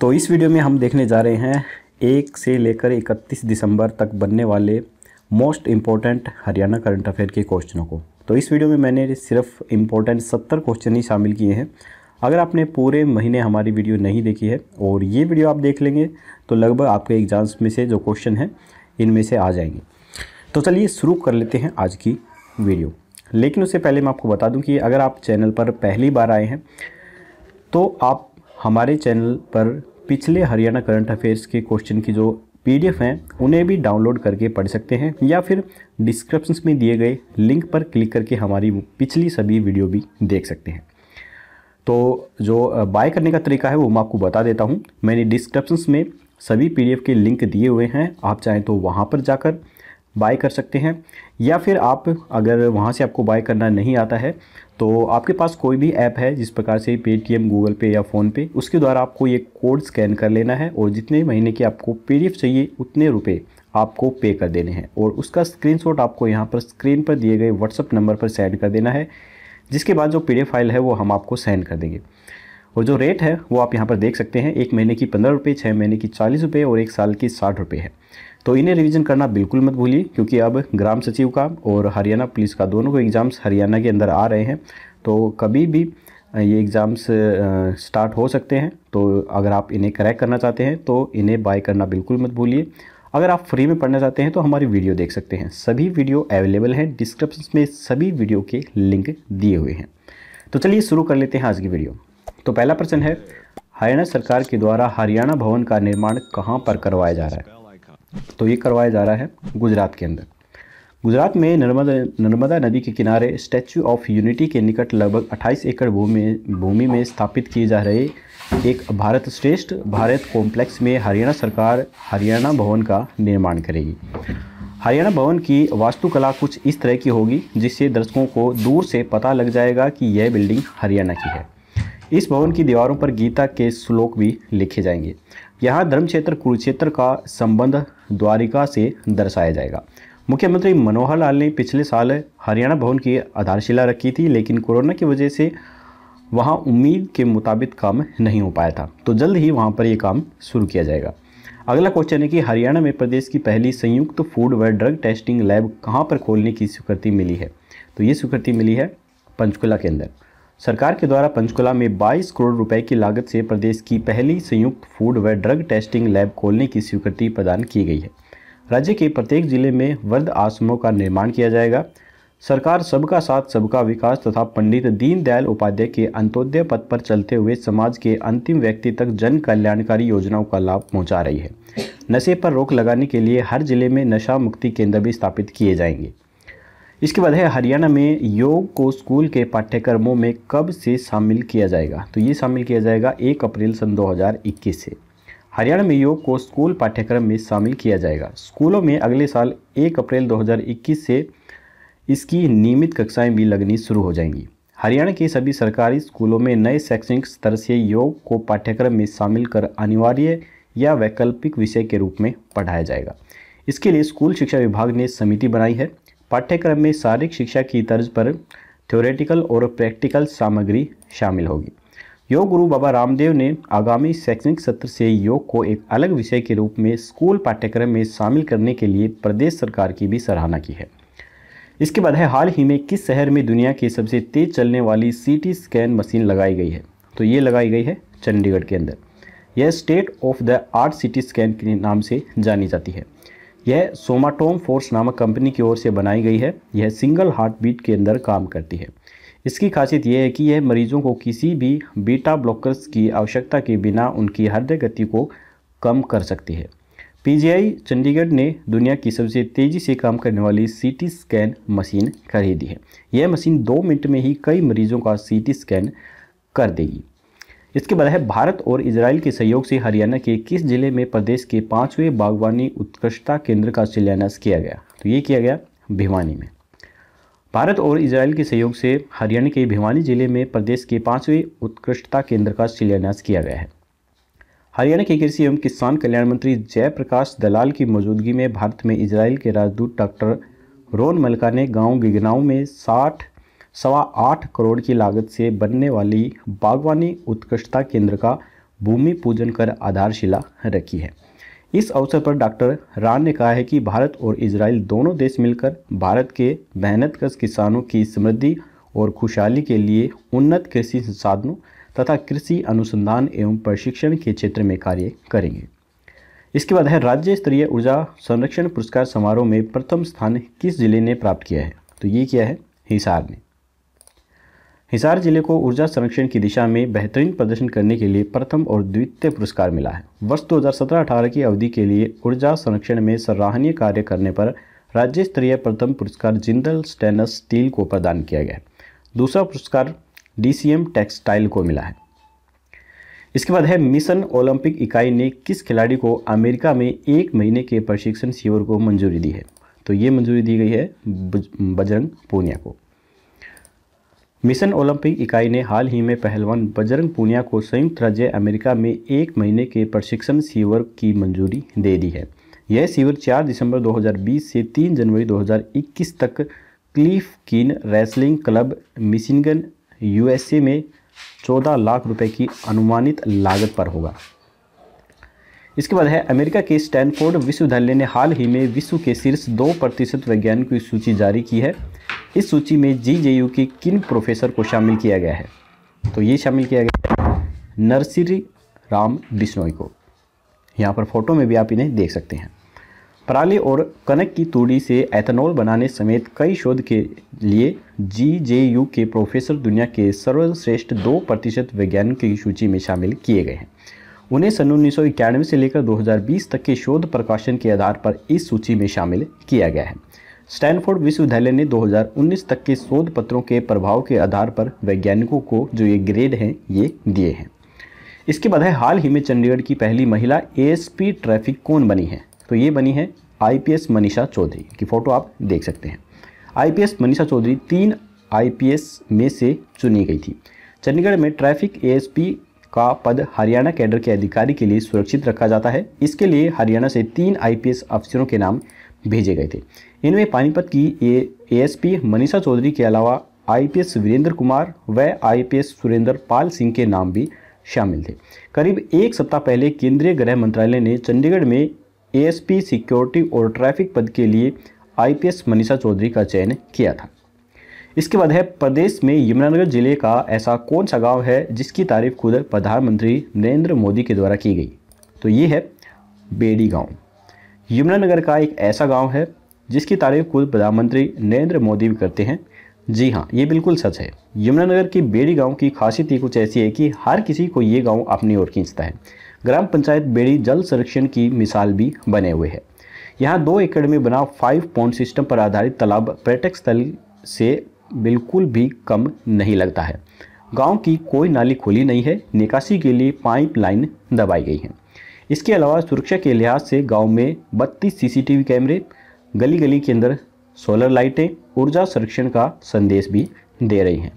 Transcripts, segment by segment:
तो इस वीडियो में हम देखने जा रहे हैं एक से लेकर इकतीस दिसंबर तक बनने वाले most important Haryana current affair के क्वेश्चनों को तो इस वीडियो में मैंने सिर्फ इम्पॉर्टेंट सत्तर क्वेश्चन ही शामिल किए हैं अगर आपने पूरे महीने हमारी वीडियो नहीं देखी है और ये वीडियो आप देख लेंगे तो लगभग आपके एग्ज़ाम्स में से जो क्वेश्चन हैं इनमें से आ जाएंगे तो चलिए शुरू कर लेते हैं आज की वीडियो लेकिन उससे पहले मैं आपको बता दूं कि अगर आप चैनल पर पहली बार आए हैं तो आप हमारे चैनल पर पिछले हरियाणा करंट अफेयर्स के क्वेश्चन की जो पीडीएफ हैं उन्हें भी डाउनलोड करके पढ़ सकते हैं या फिर डिस्क्रिप्शन में दिए गए लिंक पर क्लिक करके हमारी पिछली सभी वीडियो भी देख सकते हैं तो जो बाय करने का तरीका है वो मैं आपको बता देता हूँ मैंने डिस्क्रिप्शन में सभी पीडीएफ के लिंक दिए हुए हैं आप चाहें तो वहाँ पर जाकर बाय कर सकते हैं या फिर आप अगर वहाँ से आपको बाय करना नहीं आता है तो आपके पास कोई भी ऐप है जिस प्रकार से पेटीएम गूगल पे या फ़ोनपे उसके द्वारा आपको ये कोड स्कैन कर लेना है और जितने महीने के आपको पी चाहिए उतने रुपये आपको पे कर देने हैं और उसका स्क्रीनशॉट आपको यहाँ पर स्क्रीन पर दिए गए व्हाट्सअप नंबर पर सेंड कर देना है जिसके बाद जो पी फाइल है वो हम आपको सेंड कर देंगे और जो रेट है वो आप यहाँ पर देख सकते हैं एक महीने की पंद्रह रुपये छः महीने की चालीस रुपये और एक साल की साठ रुपये है तो इन्हें रिवीजन करना बिल्कुल मत भूलिए क्योंकि अब ग्राम सचिव का और हरियाणा पुलिस का दोनों को एग्ज़ाम्स हरियाणा के अंदर आ रहे हैं तो कभी भी ये एग्ज़ाम्स स्टार्ट हो सकते हैं तो अगर आप इन्हें क्रैक करना चाहते हैं तो इन्हें बाय करना बिल्कुल मत भूलिए अगर आप फ्री में पढ़ना चाहते हैं तो हमारी वीडियो देख सकते हैं सभी वीडियो अवेलेबल हैं डिस्क्रिप्शन में सभी वीडियो के लिंक दिए हुए हैं तो चलिए शुरू कर लेते हैं आज की वीडियो तो पहला प्रश्न है हरियाणा सरकार के द्वारा हरियाणा भवन का निर्माण कहाँ पर करवाया जा रहा है तो ये करवाया जा रहा है गुजरात के अंदर गुजरात में नर्मदा नर्मदा नदी के किनारे स्टैचू ऑफ यूनिटी के निकट लगभग 28 एकड़ भूमि भूमि में स्थापित किए जा रहे एक भारत श्रेष्ठ भारत कॉम्प्लेक्स में हरियाणा सरकार हरियाणा भवन का निर्माण करेगी हरियाणा भवन की वास्तुकला कुछ इस तरह की होगी जिससे दर्शकों को दूर से पता लग जाएगा कि यह बिल्डिंग हरियाणा की है इस भवन की दीवारों पर गीता के श्लोक भी लिखे जाएंगे यहाँ धर्म क्षेत्र कुरुक्षेत्र का संबंध द्वारिका से दर्शाया जाएगा मुख्यमंत्री मनोहर लाल ने पिछले साल हरियाणा भवन की आधारशिला रखी थी लेकिन कोरोना की वजह से वहाँ उम्मीद के मुताबिक काम नहीं हो पाया था तो जल्द ही वहाँ पर यह काम शुरू किया जाएगा अगला क्वेश्चन है कि हरियाणा में प्रदेश की पहली संयुक्त फूड व ड्रग टेस्टिंग लैब कहाँ पर खोलने की स्वीकृति मिली है तो ये स्वीकृति मिली है पंचकुला के अंदर सरकार के द्वारा पंचकुला में 22 करोड़ रुपए की लागत से प्रदेश की पहली संयुक्त फूड व ड्रग टेस्टिंग लैब खोलने की स्वीकृति प्रदान की गई है राज्य के प्रत्येक जिले में वृद्ध आश्रमों का निर्माण किया जाएगा सरकार सबका साथ सबका विकास तथा पंडित दीनदयाल उपाध्याय के अंत्योदय पथ पर चलते हुए समाज के अंतिम व्यक्ति तक जन कल्याणकारी योजनाओं का लाभ पहुंचा रही है नशे पर रोक लगाने के लिए हर जिले में नशा मुक्ति केंद्र भी स्थापित किए जाएंगे इसके बाद है हरियाणा में योग को स्कूल के पाठ्यक्रमों में कब से शामिल किया जाएगा तो ये शामिल किया जाएगा एक अप्रैल सन 2021 से हरियाणा में योग को स्कूल पाठ्यक्रम में शामिल किया जाएगा स्कूलों में अगले साल एक अप्रैल 2021 से इसकी नियमित कक्षाएं भी लगनी शुरू हो जाएंगी हरियाणा के सभी सरकारी स्कूलों में नए शैक्षणिक स्तर से योग को पाठ्यक्रम में शामिल कर अनिवार्य या वैकल्पिक विषय के रूप में पढ़ाया जाएगा इसके लिए स्कूल शिक्षा विभाग ने समिति बनाई है पाठ्यक्रम में शारीरिक शिक्षा की तर्ज पर थ्योरेटिकल और प्रैक्टिकल सामग्री शामिल होगी योग गुरु बाबा रामदेव ने आगामी शैक्षणिक सत्र से योग को एक अलग विषय के रूप में स्कूल पाठ्यक्रम में शामिल करने के लिए प्रदेश सरकार की भी सराहना की है इसके बाद है हाल ही में किस शहर में दुनिया की सबसे तेज चलने वाली सीटी स्कैन मशीन लगाई गई है तो ये लगाई गई है चंडीगढ़ के अंदर यह state of the art city scan के नाम से जानी जाती है यह सोमाटोम फोर्स नामक कंपनी की ओर से बनाई गई है यह सिंगल हार्ट बीट के अंदर काम करती है इसकी खासियत यह है कि यह मरीजों को किसी भी बीटा ब्लॉकर्स की आवश्यकता के बिना उनकी हृदय गति को कम कर सकती है पीजीआई चंडीगढ़ ने दुनिया की सबसे तेज़ी से काम करने वाली सीटी स्कैन मशीन खरीदी है यह मशीन दो मिनट में ही कई मरीजों का सीटी स्कैन कर देगी इसके बाद है भारत और इसराइल के सहयोग से हरियाणा के किस जिले में प्रदेश के पाँचवें बागवानी उत्कृष्टता केंद्र का शिलान्यास किया गया तो ये किया गया भिवानी में भारत और इसराइल के सहयोग से हरियाणा के भिवानी जिले में प्रदेश के पाँचवें उत्कृष्टता केंद्र का शिलान्यास किया गया है हरियाणा के कृषि एवं किसान कल्याण मंत्री जयप्रकाश दलाल की मौजूदगी में भारत में इसराइल के राजदूत डॉक्टर रोन मलका ने गांव गिगनाऊ में साठ सवा आठ करोड़ की लागत से बनने वाली बागवानी उत्कृष्टता केंद्र का भूमि पूजन कर आधारशिला रखी है इस अवसर पर डॉक्टर रान ने कहा है कि भारत और इसराइल दोनों देश मिलकर भारत के मेहनतकश किसानों की समृद्धि और खुशहाली के लिए उन्नत कृषि संसाधनों तथा कृषि अनुसंधान एवं प्रशिक्षण के क्षेत्र में कार्य करेंगे इसके बाद है राज्य स्तरीय ऊर्जा संरक्षण पुरस्कार समारोह में प्रथम स्थान किस जिले ने प्राप्त किया है तो ये क्या है हिसार ने हिसार जिले को ऊर्जा संरक्षण की दिशा में बेहतरीन प्रदर्शन करने के लिए प्रथम और द्वितीय पुरस्कार मिला है वर्ष 2017-18 की अवधि के लिए ऊर्जा संरक्षण में सराहनीय कार्य करने पर राज्य स्तरीय प्रथम पुरस्कार जिंदल स्टेनस स्टील को प्रदान किया गया दूसरा पुरस्कार डीसीएम टेक्सटाइल को मिला है इसके बाद है मिशन ओलंपिक इकाई ने किस खिलाड़ी को अमेरिका में एक महीने के प्रशिक्षण शिविर को मंजूरी दी है तो ये मंजूरी दी गई है बजरंग पूनिया को मिशन ओलंपिक इकाई ने हाल ही में पहलवान बजरंग पूनिया को संयुक्त राज्य अमेरिका में एक महीने के प्रशिक्षण शिविर की मंजूरी दे दी है यह शिविर 4 दिसंबर 2020 से 3 जनवरी 2021 तक क्लीफ किन रेसलिंग क्लब मिशिगन यूएसए में 14 लाख रुपए की अनुमानित लागत पर होगा इसके बाद है अमेरिका के स्टैनफोर्ड विश्वविद्यालय ने हाल ही में विश्व के शीर्ष दो प्रतिशत वैज्ञानिकों की सूची जारी की है इस सूची में जी जे यू के किन प्रोफेसर को शामिल किया गया है तो ये शामिल किया गया है नरसिरी राम बिश्नोई को यहाँ पर फोटो में भी आप इन्हें देख सकते हैं पराली और कनक की तूड़ी से एथेनॉल बनाने समेत कई शोध के लिए जी जे यू के प्रोफेसर दुनिया के सर्वश्रेष्ठ दो प्रतिशत वैज्ञानिकों की सूची में शामिल किए गए हैं उन्हें सन उन्नीस से लेकर 2020 तक के शोध प्रकाशन के आधार पर इस सूची में शामिल किया गया है स्टैनफोर्ड विश्वविद्यालय ने 2019 तक के शोध पत्रों के प्रभाव के आधार पर वैज्ञानिकों को जो ये ग्रेड हैं ये दिए हैं इसके बाद है हाल ही में चंडीगढ़ की पहली महिला ए ट्रैफिक कौन बनी है तो ये बनी है आईपीएस मनीषा चौधरी की फ़ोटो आप देख सकते हैं आईपीएस मनीषा चौधरी तीन आईपीएस में से चुनी गई थी चंडीगढ़ में ट्रैफिक एएसपी का पद हरियाणा कैडर के अधिकारी के लिए सुरक्षित रखा जाता है इसके लिए हरियाणा से तीन आईपीएस अफसरों के नाम भेजे गए थे इनमें पानीपत की ए एएसपी मनीषा चौधरी के अलावा आईपीएस वीरेंद्र कुमार व आईपीएस सुरेंद्र पाल सिंह के नाम भी शामिल थे करीब एक सप्ताह पहले केंद्रीय गृह मंत्रालय ने चंडीगढ़ में एएसपी सिक्योरिटी और ट्रैफिक पद के लिए आईपीएस मनीषा चौधरी का चयन किया था इसके बाद है प्रदेश में यमुनानगर जिले का ऐसा कौन सा गांव है जिसकी तारीफ खुद प्रधानमंत्री नरेंद्र मोदी के द्वारा की गई तो ये है बेड़ी गांव यमुनानगर का एक ऐसा गांव है जिसकी तारीफ खुद प्रधानमंत्री नरेंद्र मोदी भी करते हैं जी हाँ ये बिल्कुल सच है यमुनानगर की बेड़ी गांव की खासियत ही कुछ ऐसी है कि हर किसी को ये गांव अपनी ओर खींचता है ग्राम पंचायत बेड़ी जल संरक्षण की मिसाल भी बने हुए है यहाँ दो एकड़ में बना फाइव पॉइंट सिस्टम पर आधारित तालाब पर्यटक स्थल से बिल्कुल भी कम नहीं लगता है गांव की कोई नाली खुली नहीं है निकासी के लिए पाइप लाइन दबाई गई है इसके अलावा सुरक्षा के लिहाज से गांव में 32 सीसीटीवी कैमरे गली गली के अंदर सोलर लाइटें ऊर्जा संरक्षण का संदेश भी दे रही हैं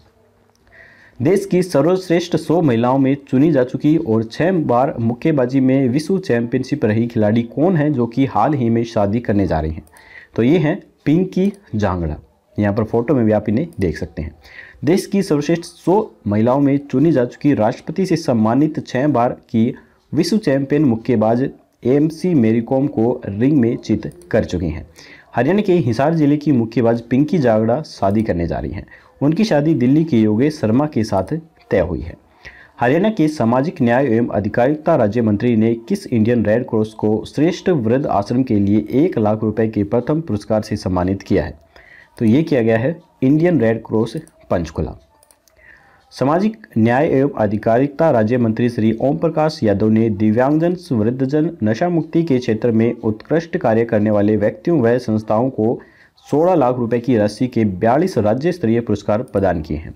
देश की सर्वश्रेष्ठ 100 महिलाओं में चुनी जा चुकी और छह बार मुक्केबाजी में विश्व चैंपियनशिप रही खिलाड़ी कौन है जो कि हाल ही में शादी करने जा रही हैं तो ये हैं पिंकी जांगड़ा यहाँ पर फोटो में भी आप इन्हें देख सकते हैं देश की सर्वश्रेष्ठ 100 महिलाओं में चुनी जा चुकी राष्ट्रपति से सम्मानित छः बार की विश्व चैंपियन मुक्केबाज एम सी मेरीकॉम को रिंग में चित कर चुकी हैं हरियाणा के हिसार जिले की मुक्केबाज पिंकी जागड़ा शादी करने जा रही हैं उनकी शादी दिल्ली के योगेश शर्मा के साथ तय हुई है हरियाणा के सामाजिक न्याय एवं अधिकारिता राज्य मंत्री ने किस इंडियन रेड क्रॉस को श्रेष्ठ वृद्ध आश्रम के लिए एक लाख रुपए के प्रथम पुरस्कार से सम्मानित किया है तो ये किया गया है इंडियन रेड क्रॉस पंचकुला सामाजिक न्याय एवं आधिकारिकता राज्य मंत्री श्री ओम प्रकाश यादव ने दिव्यांगजन वृद्धजन नशा मुक्ति के क्षेत्र में उत्कृष्ट कार्य करने वाले व्यक्तियों व संस्थाओं को 16 लाख रुपए की राशि के 42 राज्य स्तरीय पुरस्कार प्रदान किए हैं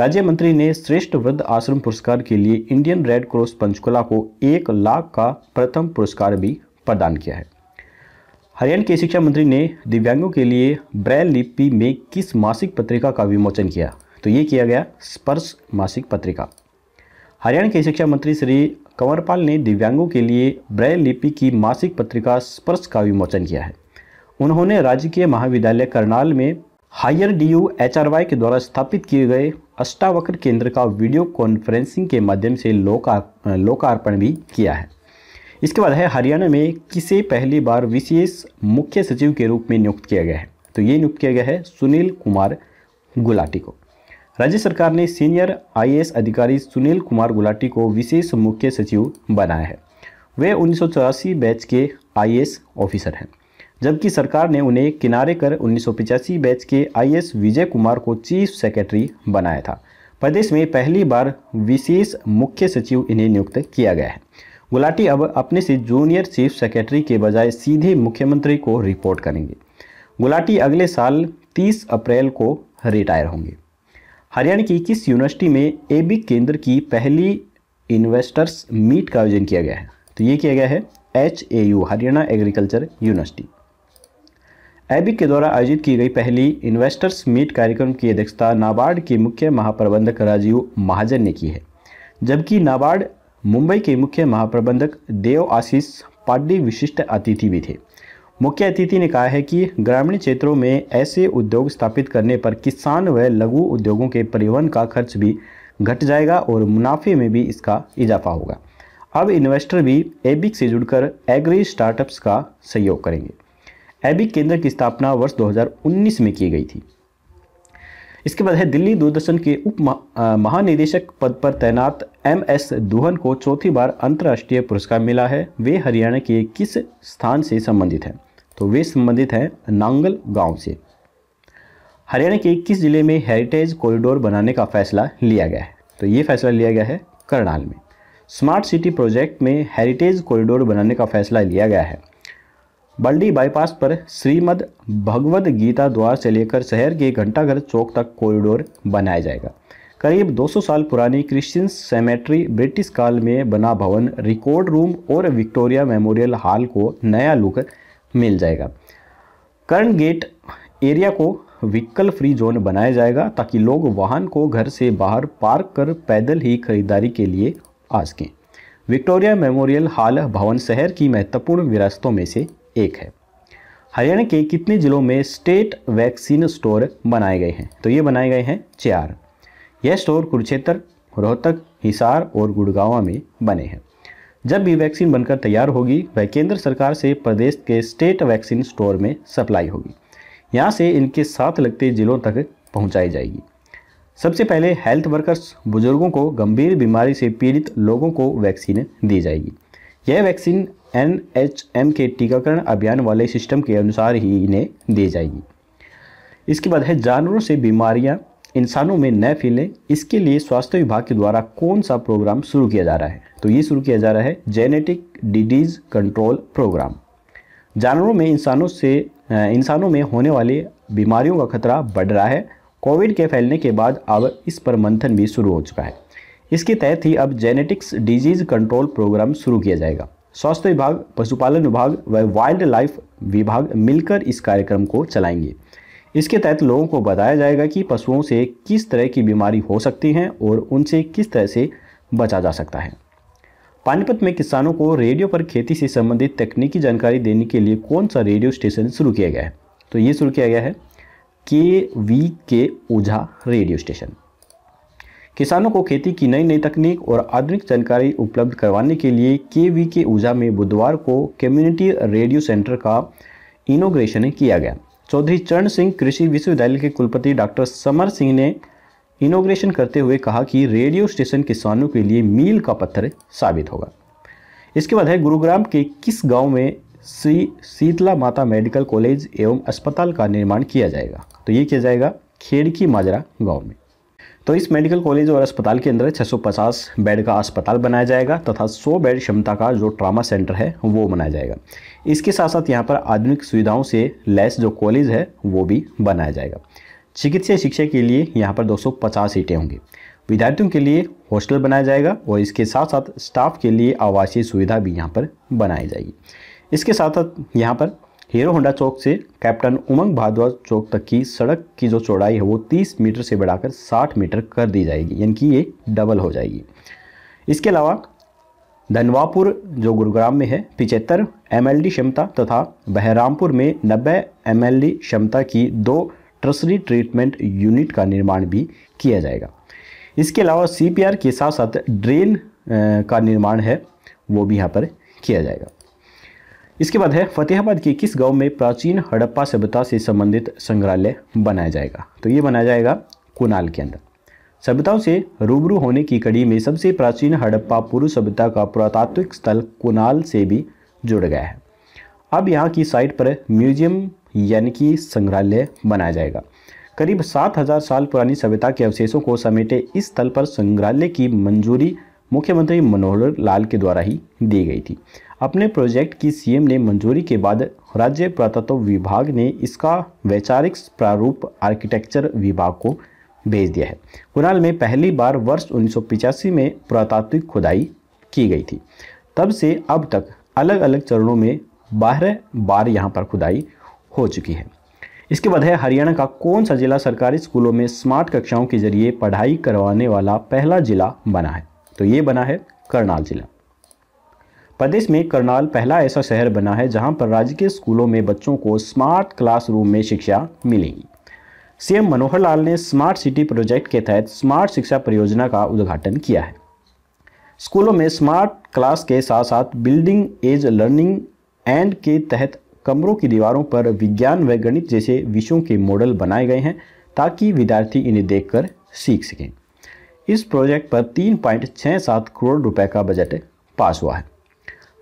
राज्य मंत्री ने श्रेष्ठ वृद्ध आश्रम पुरस्कार के लिए इंडियन रेड क्रॉस पंचकुला को एक लाख का प्रथम पुरस्कार भी प्रदान किया है हरियाणा के शिक्षा मंत्री ने दिव्यांगों के लिए ब्रैल लिपि में किस मासिक पत्रिका का विमोचन किया तो ये किया गया स्पर्श मासिक पत्रिका हरियाणा के शिक्षा मंत्री श्री कंवरपाल ने दिव्यांगों के लिए ब्रय लिपि की मासिक पत्रिका स्पर्श का विमोचन किया है उन्होंने राजकीय महाविद्यालय करनाल में higher D U H R Y के द्वारा स्थापित किए गए अष्टावक्र केंद्र का वीडियो कॉन्फ्रेंसिंग के माध्यम से लोकार्पण भी किया है इसके बाद है हरियाणा में किसे पहली बार विशेष मुख्य सचिव के रूप में नियुक्त किया गया है तो ये नियुक्त किया गया है सुनील कुमार गुलाटी को राज्य सरकार ने सीनियर आई अधिकारी सुनील कुमार गुलाटी को विशेष मुख्य सचिव बनाया है वे उन्नीस बैच के आई ऑफिसर हैं जबकि सरकार ने उन्हें किनारे कर उन्नीस बैच के आई विजय कुमार को चीफ सेक्रेटरी बनाया था प्रदेश में पहली बार विशेष मुख्य सचिव इन्हें नियुक्त किया गया है गुलाटी अब अपने से जूनियर चीफ सेक्रेटरी के बजाय सीधे मुख्यमंत्री को रिपोर्ट करेंगे गुलाटी अगले साल 30 अप्रैल को रिटायर होंगे हरियाणा की किस यूनिवर्सिटी में बी केंद्र की पहली इन्वेस्टर्स मीट का आयोजन किया गया है तो ये किया गया है H A U Haryana agriculture university ABIC के द्वारा आयोजित की गई पहली इन्वेस्टर्स मीट कार्यक्रम की अध्यक्षता नाबार्ड के मुख्य महाप्रबंधक राजीव महाजन ने की है जबकि नाबार्ड मुंबई के मुख्य महाप्रबंधक देव आशीष पाड्डी विशिष्ट अतिथि भी थे मुख्य अतिथि ने कहा है कि ग्रामीण क्षेत्रों में ऐसे उद्योग स्थापित करने पर किसान व लघु उद्योगों के परिवहन का खर्च भी घट जाएगा और मुनाफे में भी इसका इजाफा होगा अब इन्वेस्टर भी एबिक से जुड़कर एग्री स्टार्टअप्स का सहयोग करेंगे एबिक केंद्र की स्थापना वर्ष 2019 में की गई थी इसके बाद है दिल्ली दूरदर्शन के उप महानिदेशक पद पर तैनात एम एस दुहन को चौथी बार अंतर्राष्ट्रीय पुरस्कार मिला है वे हरियाणा के किस स्थान से संबंधित हैं तो वे संबंधित हैं नांगल गांव से हरियाणा के इक्कीस ज़िले में हेरिटेज कॉरिडोर बनाने का फैसला लिया गया है तो ये फैसला लिया गया है करनाल में स्मार्ट सिटी प्रोजेक्ट में हेरिटेज कॉरिडोर बनाने का फैसला लिया गया है बल्डी बाईपास पर श्रीमद भगवद गीता द्वार से लेकर शहर के घंटाघर चौक तक कॉरिडोर बनाया जाएगा करीब 200 साल पुरानी क्रिश्चियन सेमेट्री ब्रिटिश काल में बना भवन रिकॉर्ड रूम और विक्टोरिया मेमोरियल हॉल को नया लुक मिल जाएगा करंट गेट एरिया को व्हीकल फ्री जोन बनाया जाएगा ताकि लोग वाहन को घर से बाहर पार्क कर पैदल ही खरीदारी के लिए आ सकें विक्टोरिया मेमोरियल हॉल भवन शहर की महत्वपूर्ण विरासतों में से एक है हरियाणा के कितने ज़िलों में स्टेट वैक्सीन स्टोर बनाए गए हैं तो ये बनाए गए हैं चार यह स्टोर कुरुक्षेत्र रोहतक हिसार और गुड़गावा में बने हैं जब भी वैक्सीन बनकर तैयार होगी वह केंद्र सरकार से प्रदेश के स्टेट वैक्सीन स्टोर में सप्लाई होगी यहाँ से इनके साथ लगते जिलों तक पहुँचाई जाएगी सबसे पहले हेल्थ वर्कर्स बुजुर्गों को गंभीर बीमारी से पीड़ित लोगों को वैक्सीन दी जाएगी यह वैक्सीन एन के टीकाकरण अभियान वाले सिस्टम के अनुसार ही इन्हें दी जाएगी इसके बाद है जानवरों से बीमारियां इंसानों में न फैलें इसके लिए स्वास्थ्य विभाग के द्वारा कौन सा प्रोग्राम शुरू किया जा रहा है तो ये शुरू किया जा रहा है जेनेटिक डिडीज़ कंट्रोल प्रोग्राम जानवरों में इंसानों से इंसानों में होने वाली बीमारियों का खतरा बढ़ रहा है कोविड के फैलने के बाद अब इस पर मंथन भी शुरू हो चुका है इसके तहत ही अब जेनेटिक्स डिजीज़ कंट्रोल प्रोग्राम शुरू किया जाएगा स्वास्थ्य विभाग पशुपालन विभाग व वाइल्ड लाइफ विभाग मिलकर इस कार्यक्रम को चलाएंगे इसके तहत लोगों को बताया जाएगा कि पशुओं से किस तरह की बीमारी हो सकती हैं और उनसे किस तरह से बचा जा सकता है पानीपत में किसानों को रेडियो पर खेती से संबंधित तकनीकी जानकारी देने के लिए कौन सा रेडियो स्टेशन शुरू किया गया है तो ये शुरू किया गया है के वी के ओझा रेडियो स्टेशन किसानों को खेती की नई नई तकनीक और आधुनिक जानकारी उपलब्ध करवाने के लिए के वी के ऊझा में बुधवार को कम्युनिटी रेडियो सेंटर का इनोग्रेशन किया गया चौधरी चरण सिंह कृषि विश्वविद्यालय के कुलपति डॉक्टर समर सिंह ने इनोग्रेशन करते हुए कहा कि रेडियो स्टेशन किसानों के लिए मील का पत्थर साबित होगा इसके बाद है गुरुग्राम के किस गांव में श्री शीतला माता मेडिकल कॉलेज एवं अस्पताल का निर्माण किया जाएगा तो ये किया जाएगा खेड़की माजरा गांव में तो इस मेडिकल कॉलेज और अस्पताल के अंदर 650 बेड का अस्पताल बनाया जाएगा तथा 100 बेड क्षमता का जो ट्रामा सेंटर है वो बनाया जाएगा इसके साथ साथ यहाँ पर आधुनिक सुविधाओं से लैस जो कॉलेज है वो भी बनाया जाएगा चिकित्सा शिक्षा के लिए यहाँ पर 250 सीटें होंगी विद्यार्थियों के लिए हॉस्टल बनाया जाएगा और इसके साथ साथ स्टाफ के लिए आवासीय सुविधा भी यहाँ पर बनाई जाएगी इसके साथ साथ यहाँ पर हीरो होंडा चौक से कैप्टन उमंग भारद्वाज चौक तक की सड़क की जो चौड़ाई है वो 30 मीटर से बढ़ाकर 60 मीटर कर दी जाएगी यानी कि ये डबल हो जाएगी इसके अलावा धनवापुर जो गुरुग्राम में है पिचहत्तर एम क्षमता तथा बहरामपुर में नब्बे एम क्षमता की दो ट्रसरी ट्रीटमेंट यूनिट का निर्माण भी किया जाएगा इसके अलावा सीपीआर के साथ साथ ड्रेन का निर्माण है वो भी यहाँ पर किया जाएगा इसके बाद है फतेहाबाद के किस गांव में प्राचीन हड़प्पा सभ्यता से संबंधित संग्रहालय बनाया जाएगा तो ये बनाया जाएगा कुनाल के अंदर सभ्यताओं से रूबरू होने की कड़ी में सबसे प्राचीन हड़प्पा पूर्व सभ्यता का पुरातात्विक स्थल कुनाल से भी जुड़ गया है अब यहाँ की साइट पर म्यूजियम यानी कि संग्रहालय बनाया जाएगा करीब सात हजार साल पुरानी सभ्यता के अवशेषों को समेटे इस स्थल पर संग्रहालय की मंजूरी मुख्यमंत्री मनोहर लाल के द्वारा ही दी गई थी अपने प्रोजेक्ट की सीएम ने मंजूरी के बाद राज्य पुरातत्व विभाग ने इसका वैचारिक प्रारूप आर्किटेक्चर विभाग को भेज दिया है कुणाल में पहली बार वर्ष उन्नीस में पुरातात्विक खुदाई की गई थी तब से अब तक अलग अलग चरणों में बारह बार यहाँ पर खुदाई हो चुकी है इसके बाद है हरियाणा का कौन सा जिला सरकारी स्कूलों में स्मार्ट कक्षाओं के जरिए पढ़ाई करवाने वाला पहला जिला बना है तो ये बना है करनाल जिला प्रदेश में करनाल पहला ऐसा शहर बना है जहां पर राज्य के स्कूलों में बच्चों को स्मार्ट क्लासरूम में शिक्षा मिलेगी सीएम मनोहर लाल ने स्मार्ट सिटी प्रोजेक्ट के तहत स्मार्ट शिक्षा परियोजना का उद्घाटन किया है स्कूलों में स्मार्ट क्लास के साथ साथ बिल्डिंग एज लर्निंग एंड के तहत कमरों की दीवारों पर विज्ञान व गणित जैसे विषयों के मॉडल बनाए गए हैं ताकि विद्यार्थी इन्हें देख सीख सकें इस प्रोजेक्ट पर तीन पॉइंट छः सात करोड़ रुपए का बजट पास हुआ है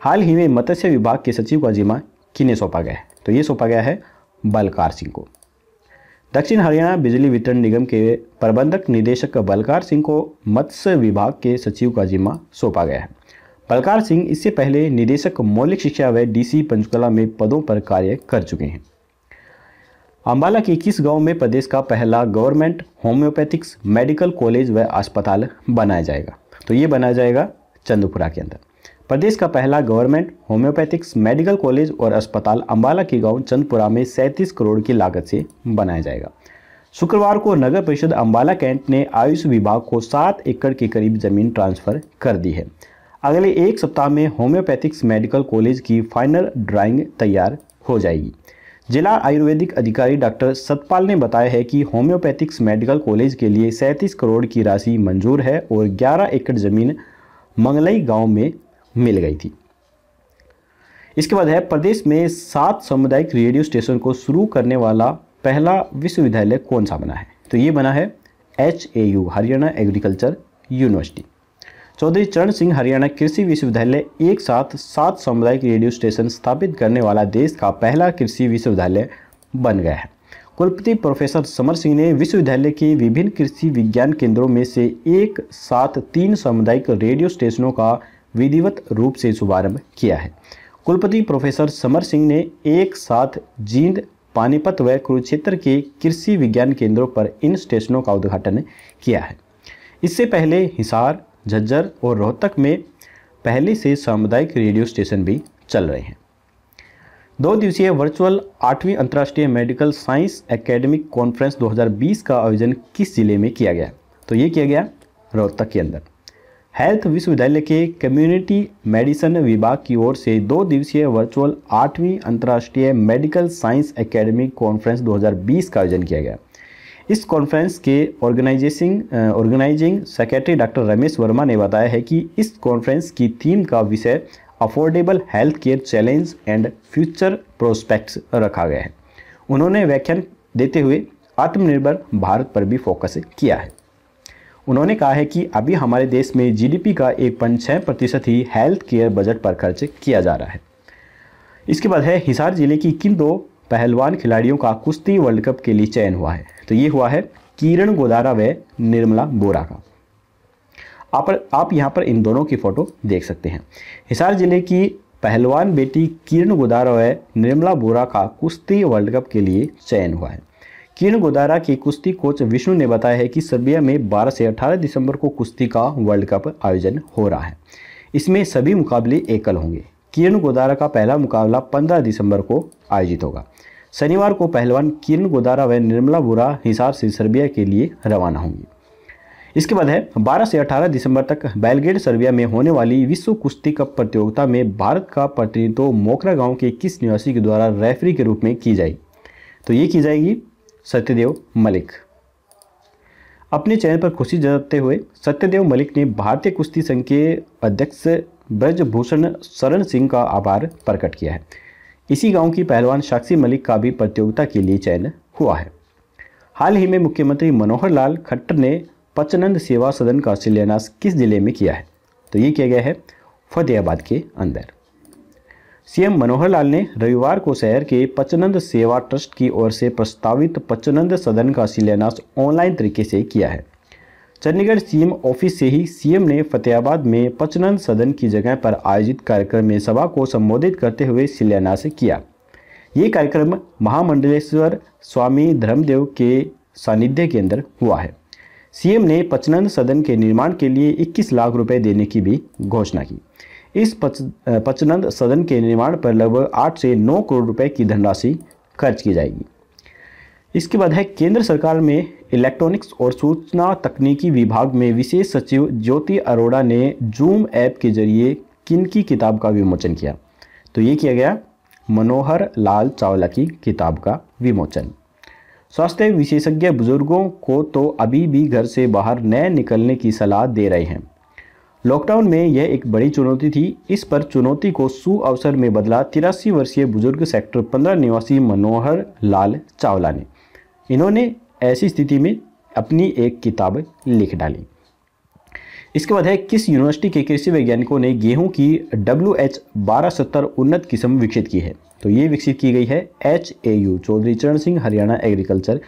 हाल ही में मत्स्य विभाग के सचिव का जिम्मा किन्हें सौंपा गया है तो ये सौंपा गया है बलकार सिंह को दक्षिण हरियाणा बिजली वितरण निगम के प्रबंधक निदेशक बलकार सिंह को मत्स्य विभाग के सचिव का जिम्मा सौंपा गया है बलकार सिंह इससे पहले निदेशक मौलिक शिक्षा व डीसी पंचकुला में पदों पर कार्य कर चुके हैं अम्बाला के किस गांव में प्रदेश का पहला गवर्नमेंट होम्योपैथिक्स मेडिकल कॉलेज व अस्पताल बनाया जाएगा तो ये बनाया जाएगा चंदपुरा के अंदर प्रदेश का पहला गवर्नमेंट होम्योपैथिक्स मेडिकल कॉलेज और अस्पताल अम्बाला के गांव चंदपुरा में 37 करोड़ की लागत से बनाया जाएगा शुक्रवार को नगर परिषद अम्बाला कैंट ने आयुष विभाग को सात एकड़ के करीब जमीन ट्रांसफर कर दी है अगले एक सप्ताह में होम्योपैथिक्स मेडिकल कॉलेज की फाइनल ड्राइंग तैयार हो जाएगी जिला आयुर्वेदिक अधिकारी डॉक्टर सतपाल ने बताया है कि होम्योपैथिक्स मेडिकल कॉलेज के लिए सैंतीस करोड़ की राशि मंजूर है और 11 एकड़ जमीन मंगलई गांव में मिल गई थी इसके बाद है प्रदेश में सात सामुदायिक रेडियो स्टेशन को शुरू करने वाला पहला विश्वविद्यालय कौन सा बना है तो ये बना है H Haryana agriculture university Chaudhary Charan Singh Haryana कृषि विश्वविद्यालय एक साथ सात सामुदायिक रेडियो स्टेशन स्थापित करने वाला देश का पहला कृषि विश्वविद्यालय बन गया है कुलपति प्रोफेसर समर सिंह ने विश्वविद्यालय के विभिन्न कृषि विज्ञान केंद्रों में से एक साथ तीन सामुदायिक रेडियो स्टेशनों का विधिवत रूप से शुभारंभ किया है कुलपति प्रोफेसर समर सिंह ने एक साथ जींद पानीपत व कुरुक्षेत्र के कृषि विज्ञान केंद्रों पर इन स्टेशनों का उद्घाटन किया है इससे पहले हिसार झज्जर और रोहतक में पहले से सामुदायिक रेडियो स्टेशन भी चल रहे हैं दो दिवसीय वर्चुअल आठवीं अंतर्राष्ट्रीय मेडिकल साइंस एकेडमिक कॉन्फ्रेंस 2020 का आयोजन किस ज़िले में किया गया तो ये किया गया रोहतक के अंदर हेल्थ विश्वविद्यालय के कम्युनिटी मेडिसिन विभाग की ओर से दो दिवसीय वर्चुअल आठवीं अंतर्राष्ट्रीय मेडिकल साइंस एकेडमिक कॉन्फ्रेंस 2020 का आयोजन किया गया इस कॉन्फ्रेंस के organisation organising secretary doctor Ramesh Verma ने बताया है कि इस कॉन्फ्रेंस की थीम का विषय affordable health care challenge and future prospects रखा गया है उन्होंने व्याख्यान देते हुए आत्मनिर्भर भारत पर भी फोकस किया है उन्होंने कहा है कि अभी हमारे देश में जीडीपी का एक पॉइंट छः प्रतिशत ही हेल्थ केयर बजट पर खर्च किया जा रहा है इसके बाद है हिसार जिले की किन दो पहलवान खिलाड़ियों का कुश्ती वर्ल्ड कप के लिए चयन हुआ है तो ये हुआ है किरण गोदारा व निर्मला बोरा का आप आप यहाँ पर इन दोनों की फ़ोटो देख सकते हैं हिसार जिले की पहलवान बेटी किरण गोदारा व निर्मला बोरा का कुश्ती वर्ल्ड कप के लिए चयन हुआ है किरण गोदारा के कुश्ती कोच विष्णु ने बताया है कि सर्बिया में 12 से 18 दिसंबर को कुश्ती का वर्ल्ड कप आयोजन हो रहा है इसमें सभी मुकाबले एकल होंगे किरण गोदारा का पहला मुकाबला 15 दिसंबर को आयोजित होगा शनिवार को पहलवान किरण गोदारा व निर्मला बुरा हिसार से सर्बिया के लिए रवाना होंगी इसके बाद है 12 से 18 दिसंबर तक बैलगेड सर्बिया में होने वाली विश्व कुश्ती कप प्रतियोगिता में भारत का प्रतिनिधित्व मोकरा गांव के किस निवासी के द्वारा रेफरी के रूप में की जाएगी तो ये की जाएगी सत्यदेव मलिक अपने चयन पर खुशी जताते हुए सत्यदेव मलिक ने भारतीय कुश्ती संघ के अध्यक्ष ब्रजभूषण शरण सिंह का आभार प्रकट किया है इसी गांव की पहलवान साक्षी मलिक का भी प्रतियोगिता के लिए चयन हुआ है हाल ही में मुख्यमंत्री मनोहर लाल खट्टर ने पचनंद सेवा सदन का शिलान्यास किस जिले में किया है तो ये किया गया है फतेहाबाद के अंदर सीएम मनोहर लाल ने रविवार को शहर के पचनंद सेवा ट्रस्ट की ओर से प्रस्तावित पचनंद सदन का शिलान्यास ऑनलाइन तरीके से किया है चंडीगढ़ सीएम ऑफिस से ही सीएम ने फतेहाबाद में पचनन सदन की जगह पर आयोजित कार्यक्रम में सभा को संबोधित करते हुए शिलान्यास किया ये कार्यक्रम महामंडलेश्वर स्वामी धर्मदेव के सानिध्य के अंदर हुआ है सीएम ने पचनन सदन के निर्माण के लिए 21 लाख रुपए देने की भी घोषणा की इस पच, पचनंद सदन के निर्माण पर लगभग 8 से 9 करोड़ रुपए की धनराशि खर्च की जाएगी इसके बाद है केंद्र सरकार में इलेक्ट्रॉनिक्स और सूचना तकनीकी विभाग में विशेष सचिव ज्योति अरोड़ा ने जूम ऐप के जरिए किन की किताब का विमोचन किया तो ये किया गया मनोहर लाल चावला की किताब का विमोचन स्वास्थ्य विशेषज्ञ बुजुर्गों को तो अभी भी घर से बाहर न निकलने की सलाह दे रहे हैं लॉकडाउन में यह एक बड़ी चुनौती थी इस पर चुनौती को सुअवसर में बदला तिरासी वर्षीय बुजुर्ग सेक्टर पंद्रह निवासी मनोहर लाल चावला ने इन्होंने ऐसी स्थिति में अपनी एक किताब लिख डाली इसके बाद है किस यूनिवर्सिटी के कृषि वैज्ञानिकों ने गेहूं की डब्ल्यू एच बारह सत्तर उन्नत किस्म विकसित की है तो ये विकसित की गई है H A you Chaudhary Charan Singh Haryana agriculture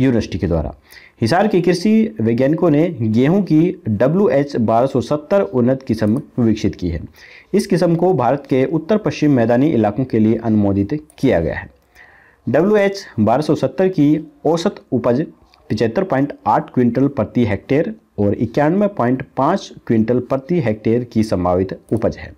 university के द्वारा हिसार के कृषि वैज्ञानिकों ने गेहूं की डब्ल्यू एच बारह उन्नत किस्म विकसित की है इस किस्म को भारत के उत्तर पश्चिम मैदानी इलाकों के लिए अनुमोदित किया गया है डब्ल्यू एच बारह की औसत उपज पिचहत्तर पॉइंट आठ क्विंटल प्रति हेक्टेयर और इक्यानवे पॉइंट क्विंटल प्रति हेक्टेयर की संभावित उपज है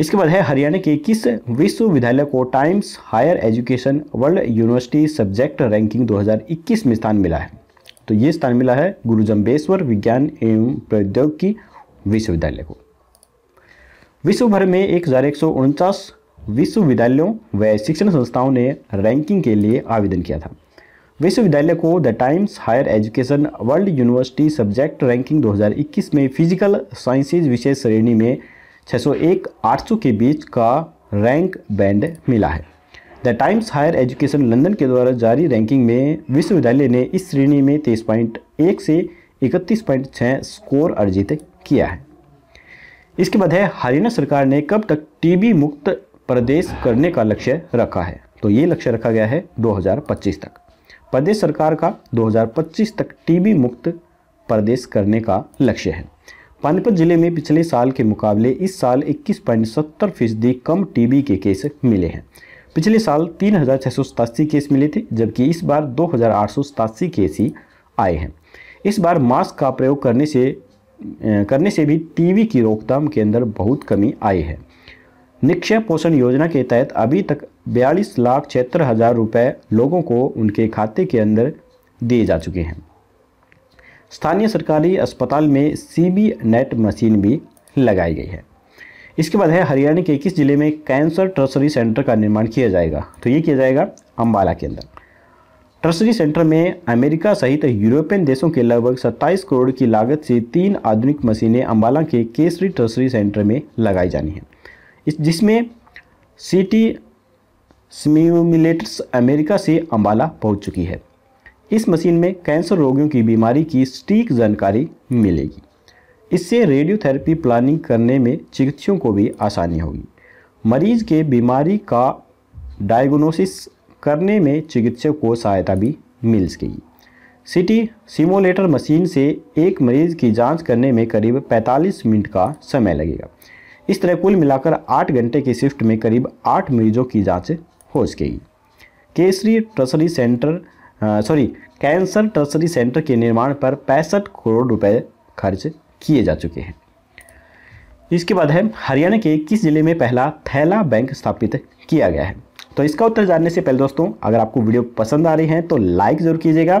इसके बाद है हरियाणा के किस विश्वविद्यालय को Times higher education world university subject ranking 2021 में स्थान मिला है तो ये स्थान मिला है गुरु जम्बेश्वर विज्ञान एवं प्रौद्योगिकी विश्वविद्यालय को विश्वभर में एक विश्वविद्यालयों व शिक्षण संस्थाओं ने रैंकिंग के लिए आवेदन किया था विश्वविद्यालय को the Times higher education world university subject ranking 2021 में फिजिकल साइंसेज विषय श्रेणी में 601 800 के बीच का रैंक बैंड मिला है the Times higher education London के द्वारा जारी रैंकिंग में विश्वविद्यालय ने इस श्रेणी में तेईस पॉइंट एक से इकतीस पॉइंट स्कोर अर्जित किया है इसके बाद है हरियाणा सरकार ने कब तक टीबी मुक्त प्रदेश करने का लक्ष्य रखा है तो ये लक्ष्य रखा गया है 2025 तक प्रदेश सरकार का 2025 तक टीबी मुक्त प्रदेश करने का लक्ष्य है पानीपत जिले में पिछले साल के मुकाबले इस साल इक्कीस पॉइंट सत्तर फीसदी कम टीबी के केस मिले हैं पिछले साल तीन हज़ार छः सौ सतासी केस मिले थे जबकि इस बार दो हज़ार आठ सौ सतासी केस ही आए हैं इस बार मास्क का प्रयोग करने से करने से भी टीबी की रोकथाम के अंदर बहुत कमी आई है निक्षय पोषण योजना के तहत अभी तक बयालीस लाख छिहत्तर हज़ार रुपये लोगों को उनके खाते के अंदर दिए जा चुके हैं स्थानीय सरकारी अस्पताल में बी नेट मशीन भी लगाई गई है इसके बाद है हरियाणा के किस जिले में कैंसर ट्रसरी सेंटर का निर्माण किया जाएगा तो ये किया जाएगा अम्बाला के अंदर ट्रसरी सेंटर में अमेरिका सहित यूरोपियन देशों के लगभग 27 करोड़ की लागत से तीन आधुनिक मशीनें अम्बाला के केसरी ट्रसरी सेंटर में लगाई जानी हैं इस जिसमें सिटी सिम्यूलेटर्स अमेरिका से अम्बाला पहुंच चुकी है इस मशीन में कैंसर रोगियों की बीमारी की सटीक जानकारी मिलेगी इससे रेडियोथेरेपी प्लानिंग करने में चिकित्सकों को भी आसानी होगी मरीज के बीमारी का डायग्नोसिस करने में चिकित्सक को सहायता भी मिल सकेगी सिटी सिमोलेटर मशीन से एक मरीज की जांच करने में करीब 45 मिनट का समय लगेगा इस तरह कुल मिलाकर आठ घंटे की शिफ्ट में करीब आठ मरीजों की जांच हो सकेगी केसरी tertiary centre sorry cancer tertiary centre के निर्माण पर पैंसठ करोड़ रुपए खर्च किए जा चुके हैं इसके बाद है हरियाणा के किस जिले में पहला थैला बैंक स्थापित किया गया है तो इसका उत्तर जानने से पहले दोस्तों अगर आपको वीडियो पसंद आ रही है तो लाइक ज़रूर कीजिएगा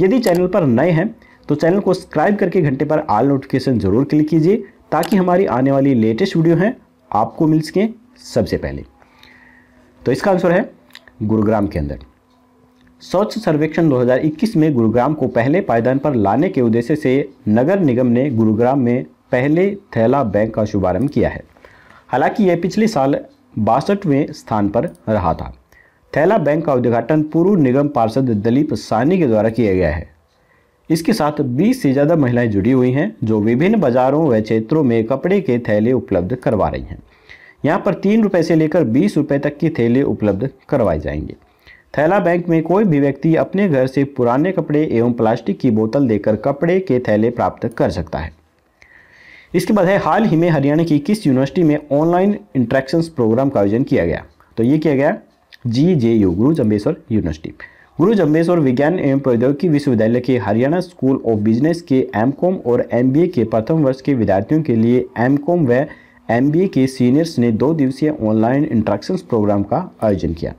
यदि चैनल पर नए हैं तो चैनल को सब्सक्राइब करके घंटे पर आल नोटिफिकेशन जरूर क्लिक कीजिए ताकि हमारी आने वाली लेटेस्ट वीडियो हैं आपको मिल सकें सबसे पहले तो इसका आंसर है गुरुग्राम के अंदर स्वच्छ सर्वेक्षण 2021 में गुरुग्राम को पहले पायदान पर लाने के उद्देश्य से नगर निगम ने गुरुग्राम में पहले थैला बैंक का शुभारंभ किया है हालांकि यह पिछले साल बासठवें स्थान पर रहा था थैला बैंक का उद्घाटन पूर्व निगम पार्षद दलीप सानी के द्वारा किया गया है इसके साथ 20 से ज़्यादा महिलाएं जुड़ी हुई हैं जो विभिन्न बाजारों व क्षेत्रों में कपड़े के थैले उपलब्ध करवा रही हैं यहाँ पर तीन रुपये से लेकर बीस रुपये तक की थैले उपलब्ध करवाए जाएंगे थैला बैंक में कोई भी व्यक्ति अपने घर से पुराने कपड़े एवं प्लास्टिक की बोतल देकर कपड़े के थैले प्राप्त कर सकता है इसके बाद है हाल ही में हरियाणा की किस यूनिवर्सिटी में ऑनलाइन इंट्रैक्शंस प्रोग्राम का आयोजन किया गया तो ये किया गया जी जे यू गुरु जम्बेश्वर यूनिवर्सिटी गुरु जम्बेश्वर विज्ञान एवं प्रौद्योगिकी विश्वविद्यालय के हरियाणा स्कूल ऑफ बिजनेस के एमकॉम और एमबीए के प्रथम वर्ष के विद्यार्थियों के लिए एमकॉम व एमबीए के सीनियर्स ने दो दिवसीय ऑनलाइन इंट्रैक्शन प्रोग्राम का आयोजन किया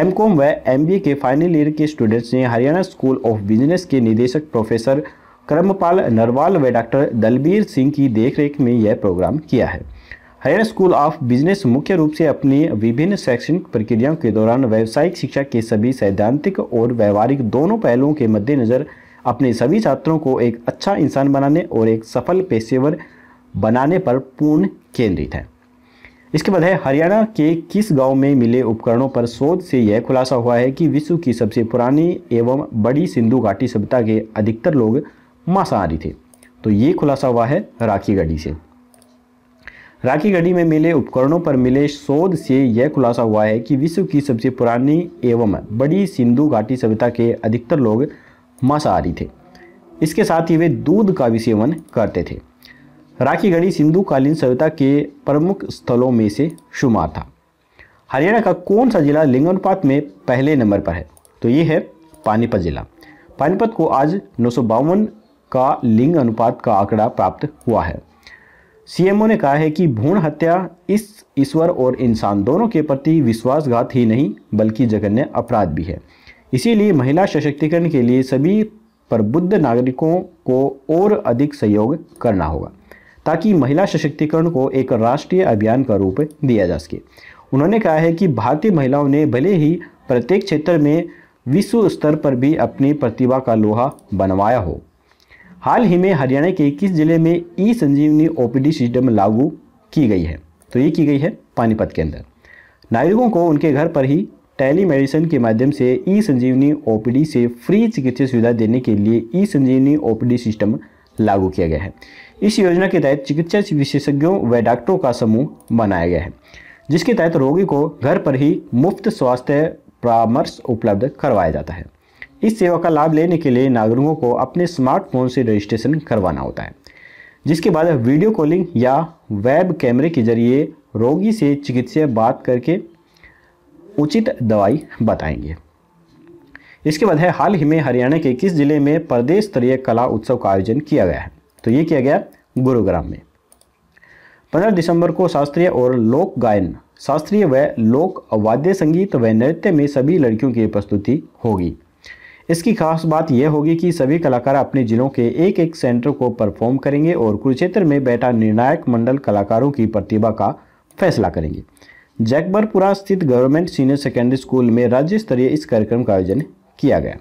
एम कॉम व एम बी ए के फाइनल ईयर के स्टूडेंट्स ने हरियाणा स्कूल ऑफ बिजनेस के निदेशक प्रोफेसर कर्मपाल नरवाल व डॉक्टर दलबीर सिंह की देखरेख में यह प्रोग्राम किया है हायर स्कूल ऑफ बिजनेस मुख्य रूप से अपनी विभिन्न शैक्षणिक प्रक्रियाओं के दौरान व्यावसायिक शिक्षा के सभी सैद्धांतिक और व्यवहारिक दोनों पहलुओं के मद्देनज़र अपने सभी छात्रों को एक अच्छा इंसान बनाने और एक सफल पेशेवर बनाने पर पूर्ण केंद्रित है इसके बाद है हरियाणा के किस गांव में मिले उपकरणों पर शोध से यह खुलासा हुआ है कि विश्व की सबसे पुरानी एवं बड़ी सिंधु घाटी सभ्यता के अधिकतर लोग मांसाहारी थे तो ये खुलासा हुआ है राखी गढ़ी से राखी घड़ी में मिले उपकरणों पर मिले शोध से यह खुलासा हुआ है कि विश्व की सबसे पुरानी एवं बड़ी सिंधु घाटी सभ्यता के अधिकतर लोग मांसाहारी थे इसके साथ ही वे दूध का भी सेवन करते थे राखी सिंधु सिंधुकालीन सभ्यता के प्रमुख स्थलों में से शुमार था हरियाणा का कौन सा जिला लिंगानुपात में पहले नंबर पर है तो ये है पानीपत जिला पानीपत को आज नौ का लिंग अनुपात का आंकड़ा प्राप्त हुआ है सीएमओ ने कहा है कि भ्रूण हत्या इस ईश्वर और इंसान दोनों के प्रति विश्वासघात ही नहीं बल्कि जघन्य अपराध भी है इसीलिए महिला सशक्तिकरण के लिए सभी प्रबुद्ध नागरिकों को और अधिक सहयोग करना होगा ताकि महिला सशक्तिकरण को एक राष्ट्रीय अभियान का रूप दिया जा सके उन्होंने कहा है कि भारतीय महिलाओं ने भले ही प्रत्येक क्षेत्र में विश्व स्तर पर भी अपनी प्रतिभा का लोहा बनवाया हो हाल ही में हरियाणा के किस जिले में ई संजीवनी ओपीडी सिस्टम लागू की गई है तो ये की गई है पानीपत के अंदर नागरिकों को उनके घर पर ही टेली मेडिसिन के माध्यम से ई संजीवनी ओपीडी से फ्री चिकित्सा सुविधा देने के लिए ई संजीवनी ओपीडी सिस्टम लागू किया गया है इस योजना के तहत चिकित्सा विशेषज्ञों व डॉक्टरों का समूह बनाया गया है जिसके तहत रोगी को घर पर ही मुफ्त स्वास्थ्य परामर्श उपलब्ध करवाया जाता है इस सेवा का लाभ लेने के लिए नागरिकों को अपने स्मार्टफोन से रजिस्ट्रेशन करवाना होता है जिसके बाद वीडियो कॉलिंग या वेब कैमरे के जरिए रोगी से चिकित्सक बात करके उचित दवाई बताएंगे इसके बाद है हाल ही में हरियाणा के किस जिले में प्रदेश स्तरीय कला उत्सव का आयोजन किया गया है तो ये किया गया गुरुग्राम में 15 दिसंबर को शास्त्रीय और लोक गायन शास्त्रीय व लोक वाद्य संगीत व नृत्य में सभी लड़कियों की प्रस्तुति होगी इसकी खास बात यह होगी कि सभी कलाकार अपने जिलों के एक एक सेंटर को परफॉर्म करेंगे और कुरुक्षेत्र में बैठा निर्णायक मंडल कलाकारों की प्रतिभा का फैसला करेंगे जैकबरपुरा स्थित गवर्नमेंट सीनियर सेकेंडरी स्कूल में राज्य स्तरीय इस कार्यक्रम का आयोजन किया गया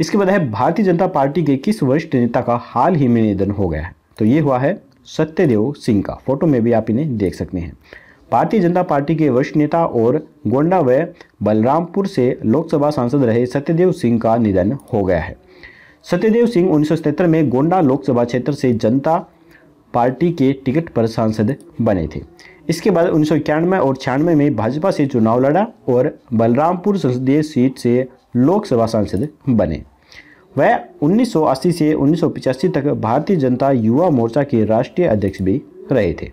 इसके बाद भारतीय जनता पार्टी के किस वरिष्ठ नेता का हाल ही में निधन हो गया है तो ये हुआ है सत्यदेव सिंह का फोटो में भी आप इन्हें देख सकते हैं भारतीय जनता पार्टी के वरिष्ठ नेता और गोंडा व बलरामपुर से लोकसभा सांसद रहे सत्यदेव सिंह का निधन हो गया है सत्यदेव सिंह उन्नीस में गोंडा लोकसभा क्षेत्र से जनता पार्टी के टिकट पर सांसद बने थे इसके बाद उन्नीस और छियानवे में भाजपा से चुनाव लड़ा और बलरामपुर संसदीय सीट से लोकसभा सांसद बने वह 1980 से 1985 तक भारतीय जनता युवा मोर्चा के राष्ट्रीय अध्यक्ष भी रहे थे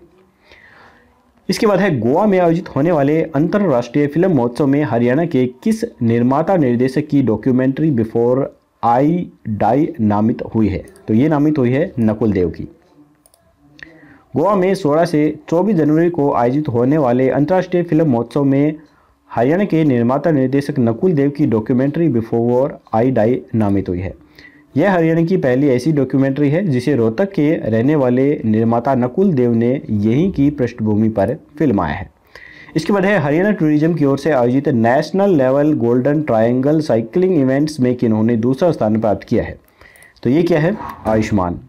इसके बाद है गोवा में आयोजित होने वाले अंतर्राष्ट्रीय फिल्म महोत्सव में हरियाणा के किस निर्माता निर्देशक की डॉक्यूमेंट्री बिफोर आई डाई नामित हुई है तो ये नामित हुई है नकुल देव की गोवा में 16 से 24 जनवरी को आयोजित होने वाले अंतर्राष्ट्रीय फिल्म महोत्सव में हरियाणा के निर्माता निर्देशक नकुल देव की डॉक्यूमेंट्री बिफोर आई डाई नामित हुई है यह हरियाणा की पहली ऐसी डॉक्यूमेंट्री है जिसे रोहतक के रहने वाले निर्माता नकुल देव ने यहीं की पृष्ठभूमि पर फिल्माया है इसके बाद है हरियाणा टूरिज्म की ओर से आयोजित national level golden triangle cycling events में इन्होंने दूसरा स्थान प्राप्त किया है तो ये क्या है आयुष्मान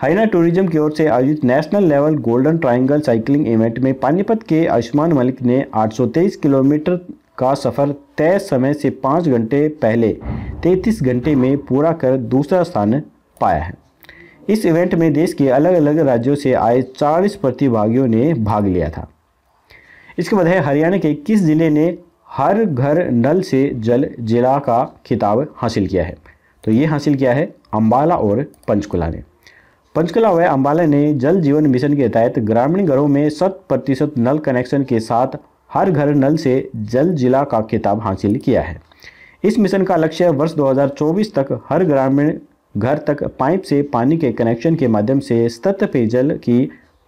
हरियाणा टूरिज्म की ओर से आयोजित national level golden triangle cycling event में पानीपत के आयुष्मान मलिक ने 823 किलोमीटर का सफ़र तय समय से पाँच घंटे पहले तैंतीस घंटे में पूरा कर दूसरा स्थान पाया है इस इवेंट में देश के अलग अलग राज्यों से आए चालीस प्रतिभागियों ने भाग लिया था इसके बाद हरियाणा के किस ज़िले ने हर घर नल से जल जिला का खिताब हासिल किया है तो ये हासिल किया है अम्बाला और पंचकुला ने पंचकुला व अम्बाला ने जल जीवन मिशन के तहत ग्रामीण घरों में शत प्रतिशत नल कनेक्शन के साथ हर घर नल से जल जिला का खिताब हासिल किया है इस मिशन का लक्ष्य वर्ष 2024 तक हर ग्रामीण घर तक पाइप से पानी के कनेक्शन के माध्यम से सतत पेयजल की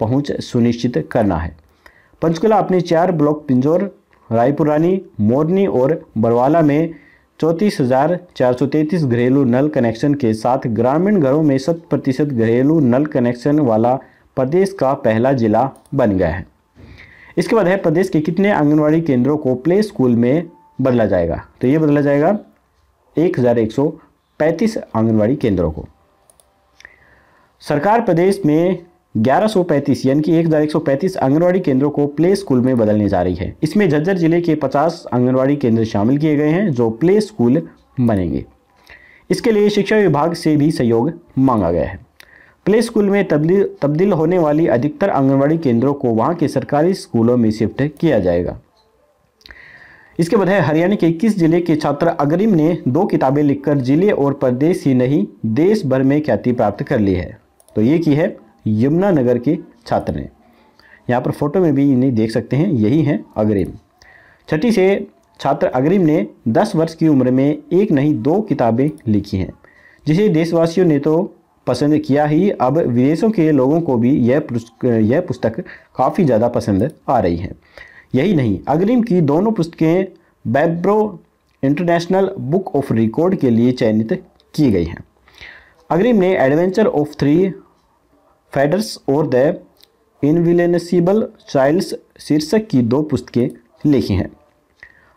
पहुंच सुनिश्चित करना है पंचकुला अपने चार ब्लॉक पिंजौर रायपुरानी मोरनी और बरवाला में चौंतीस हज़ार चार सौ तैंतीस घरेलू नल कनेक्शन के साथ ग्रामीण घरों में शत प्रतिशत घरेलू नल कनेक्शन वाला प्रदेश का पहला जिला बन गया है इसके बाद है प्रदेश के कितने आंगनवाड़ी केंद्रों को प्ले स्कूल में बदला जाएगा तो ये बदला जाएगा एक हज़ार एक सौ पैंतीस आंगनबाड़ी केंद्रों को सरकार प्रदेश में 1135 यानी कि 1135 आंगनवाड़ी केंद्रों को प्ले स्कूल में बदलने जा रही है इसमें झज्जर जिले के 50 आंगनवाड़ी केंद्र शामिल किए गए हैं जो प्ले स्कूल बनेंगे इसके लिए शिक्षा विभाग से भी सहयोग मांगा गया है प्ले स्कूल में तब्दील होने वाली अधिकतर आंगनबाड़ी केंद्रों को वहाँ के सरकारी स्कूलों में शिफ्ट किया जाएगा इसके बजाय हरियाणा के इक्कीस जिले के छात्र अग्रिम ने दो किताबें लिखकर जिले और प्रदेश ही नहीं देश भर में ख्याति प्राप्त कर ली है तो ये की है यमुनानगर के छात्र ने यहाँ पर फोटो में भी इन्हें देख सकते हैं यही हैं अग्रिम छठी से छात्र अग्रिम ने 10 वर्ष की उम्र में एक नहीं दो किताबें लिखी हैं जिसे देशवासियों ने तो पसंद किया ही अब विदेशों के लोगों को भी यह यह पुस्तक काफ़ी ज़्यादा पसंद आ रही है यही नहीं अग्रिम की दोनों पुस्तकें बेब्रो इंटरनेशनल बुक ऑफ रिकॉर्ड के लिए चयनित की गई हैं अग्रिम ने एडवेंचर ऑफ थ्री फेडर्स और द इनविलेनसीबल चाइल्ड्स शीर्षक की दो पुस्तकें लिखी हैं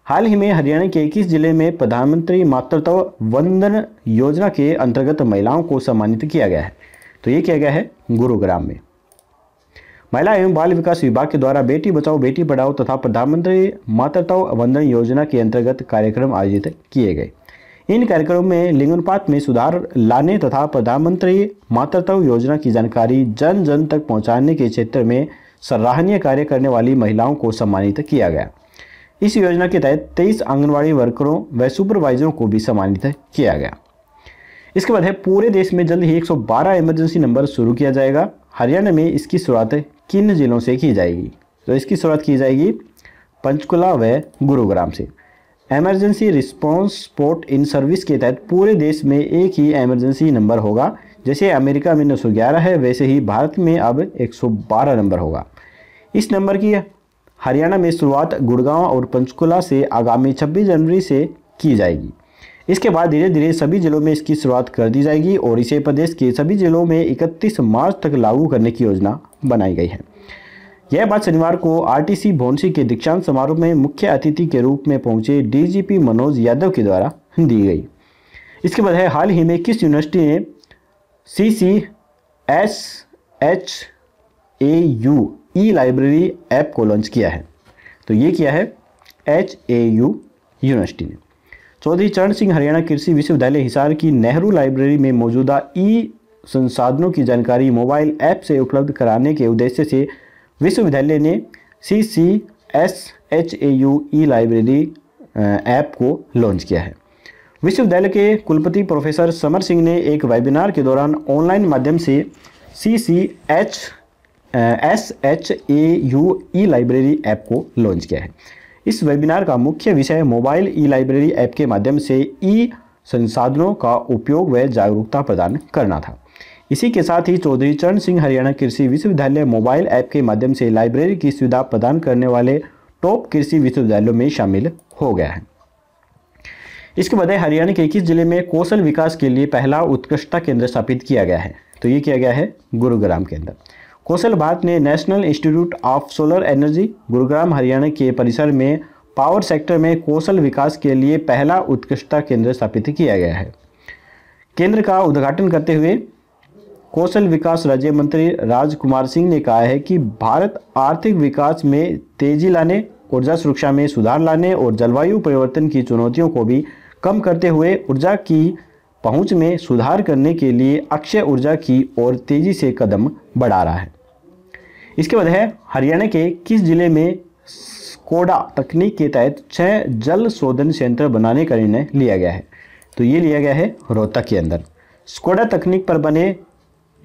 हाल ही में हरियाणा के इक्कीस जिले में प्रधानमंत्री मातृत्व वंदन योजना के अंतर्गत महिलाओं को सम्मानित किया गया है तो ये किया गया है गुरुग्राम में महिला एवं बाल विकास विभाग के द्वारा बेटी बचाओ बेटी पढ़ाओ तथा प्रधानमंत्री मातृत्व वंदन योजना के अंतर्गत कार्यक्रम आयोजित किए गए इन कार्यक्रमों में लिंगनुपात में सुधार लाने तथा प्रधानमंत्री मातृत्व योजना की जानकारी जन जन तक पहुंचाने के क्षेत्र में सराहनीय कार्य करने वाली महिलाओं को सम्मानित किया गया इस योजना के तहत तेईस आंगनबाड़ी वर्करों व सुपरवाइजरों को भी सम्मानित किया गया इसके बाद है पूरे देश में जल्द ही 112 इमरजेंसी नंबर शुरू किया जाएगा हरियाणा में इसकी शुरुआत किन जिलों से की जाएगी तो इसकी शुरुआत की जाएगी पंचकुला व गुरुग्राम से emergency response support in service के तहत पूरे देश में एक ही एमरजेंसी नंबर होगा जैसे अमेरिका में नौ है वैसे ही भारत में अब 112 नंबर होगा इस नंबर की हरियाणा में शुरुआत गुड़गांव और पंचकुला से आगामी 26 जनवरी से की जाएगी इसके बाद धीरे धीरे सभी जिलों में इसकी शुरुआत कर दी जाएगी और इसे प्रदेश के सभी जिलों में 31 मार्च तक लागू करने की योजना बनाई गई है यह बात शनिवार को आरटीसी भोनसी के दीक्षांत समारोह में मुख्य अतिथि के रूप में पहुंचे डीजीपी मनोज यादव के द्वारा दी गई इसके बाद है हाल ही में किस यूनिवर्सिटी ने C C S H A U E library app को लॉन्च किया है तो ये किया है एच ए यू यूनिवर्सिटी ने चौधरी चरण सिंह हरियाणा कृषि विश्वविद्यालय हिसार की नेहरू लाइब्रेरी में मौजूदा ई संसाधनों की जानकारी मोबाइल ऐप से उपलब्ध कराने के उद्देश्य से विश्वविद्यालय ने C C S H A U E library app को लॉन्च किया है विश्वविद्यालय के कुलपति प्रोफेसर समर सिंह ने एक वेबिनार के दौरान ऑनलाइन माध्यम से C C H S H A U E library app को लॉन्च किया है इस वेबिनार का मुख्य विषय मोबाइल ई लाइब्रेरी ऐप के माध्यम से ई संसाधनों का उपयोग व जागरूकता प्रदान करना था इसी के साथ ही चौधरी चरण सिंह हरियाणा कृषि विश्वविद्यालय मोबाइल ऐप के माध्यम से लाइब्रेरी की सुविधा प्रदान करने वाले टॉप कृषि विश्वविद्यालयों में शामिल हो गया है इसके बाद हरियाणा के इक्कीस जिले में कौशल विकास के लिए पहला उत्कृष्टता केंद्र स्थापित किया गया है तो ये किया गया है गुरुग्राम के अंदर कौशल भारत ने national institute of solar energy Gurugram Haryana के परिसर में पावर सेक्टर में कौशल विकास के लिए पहला उत्कृष्टता केंद्र स्थापित किया गया है केंद्र का उद्घाटन करते हुए कौशल विकास राज्य मंत्री राजकुमार सिंह ने कहा है कि भारत आर्थिक विकास में तेजी लाने ऊर्जा सुरक्षा में सुधार लाने और जलवायु परिवर्तन की चुनौतियों को भी कम करते हुए ऊर्जा की पहुंच में सुधार करने के लिए अक्षय ऊर्जा की ओर तेजी से कदम बढ़ा रहा है इसके बाद है हरियाणा के किस जिले में कोडा तकनीक के तहत छः जल शोधन संयंत्र बनाने का निर्णय लिया गया है तो ये लिया गया है रोहतक के अंदर स्कोडा तकनीक पर बने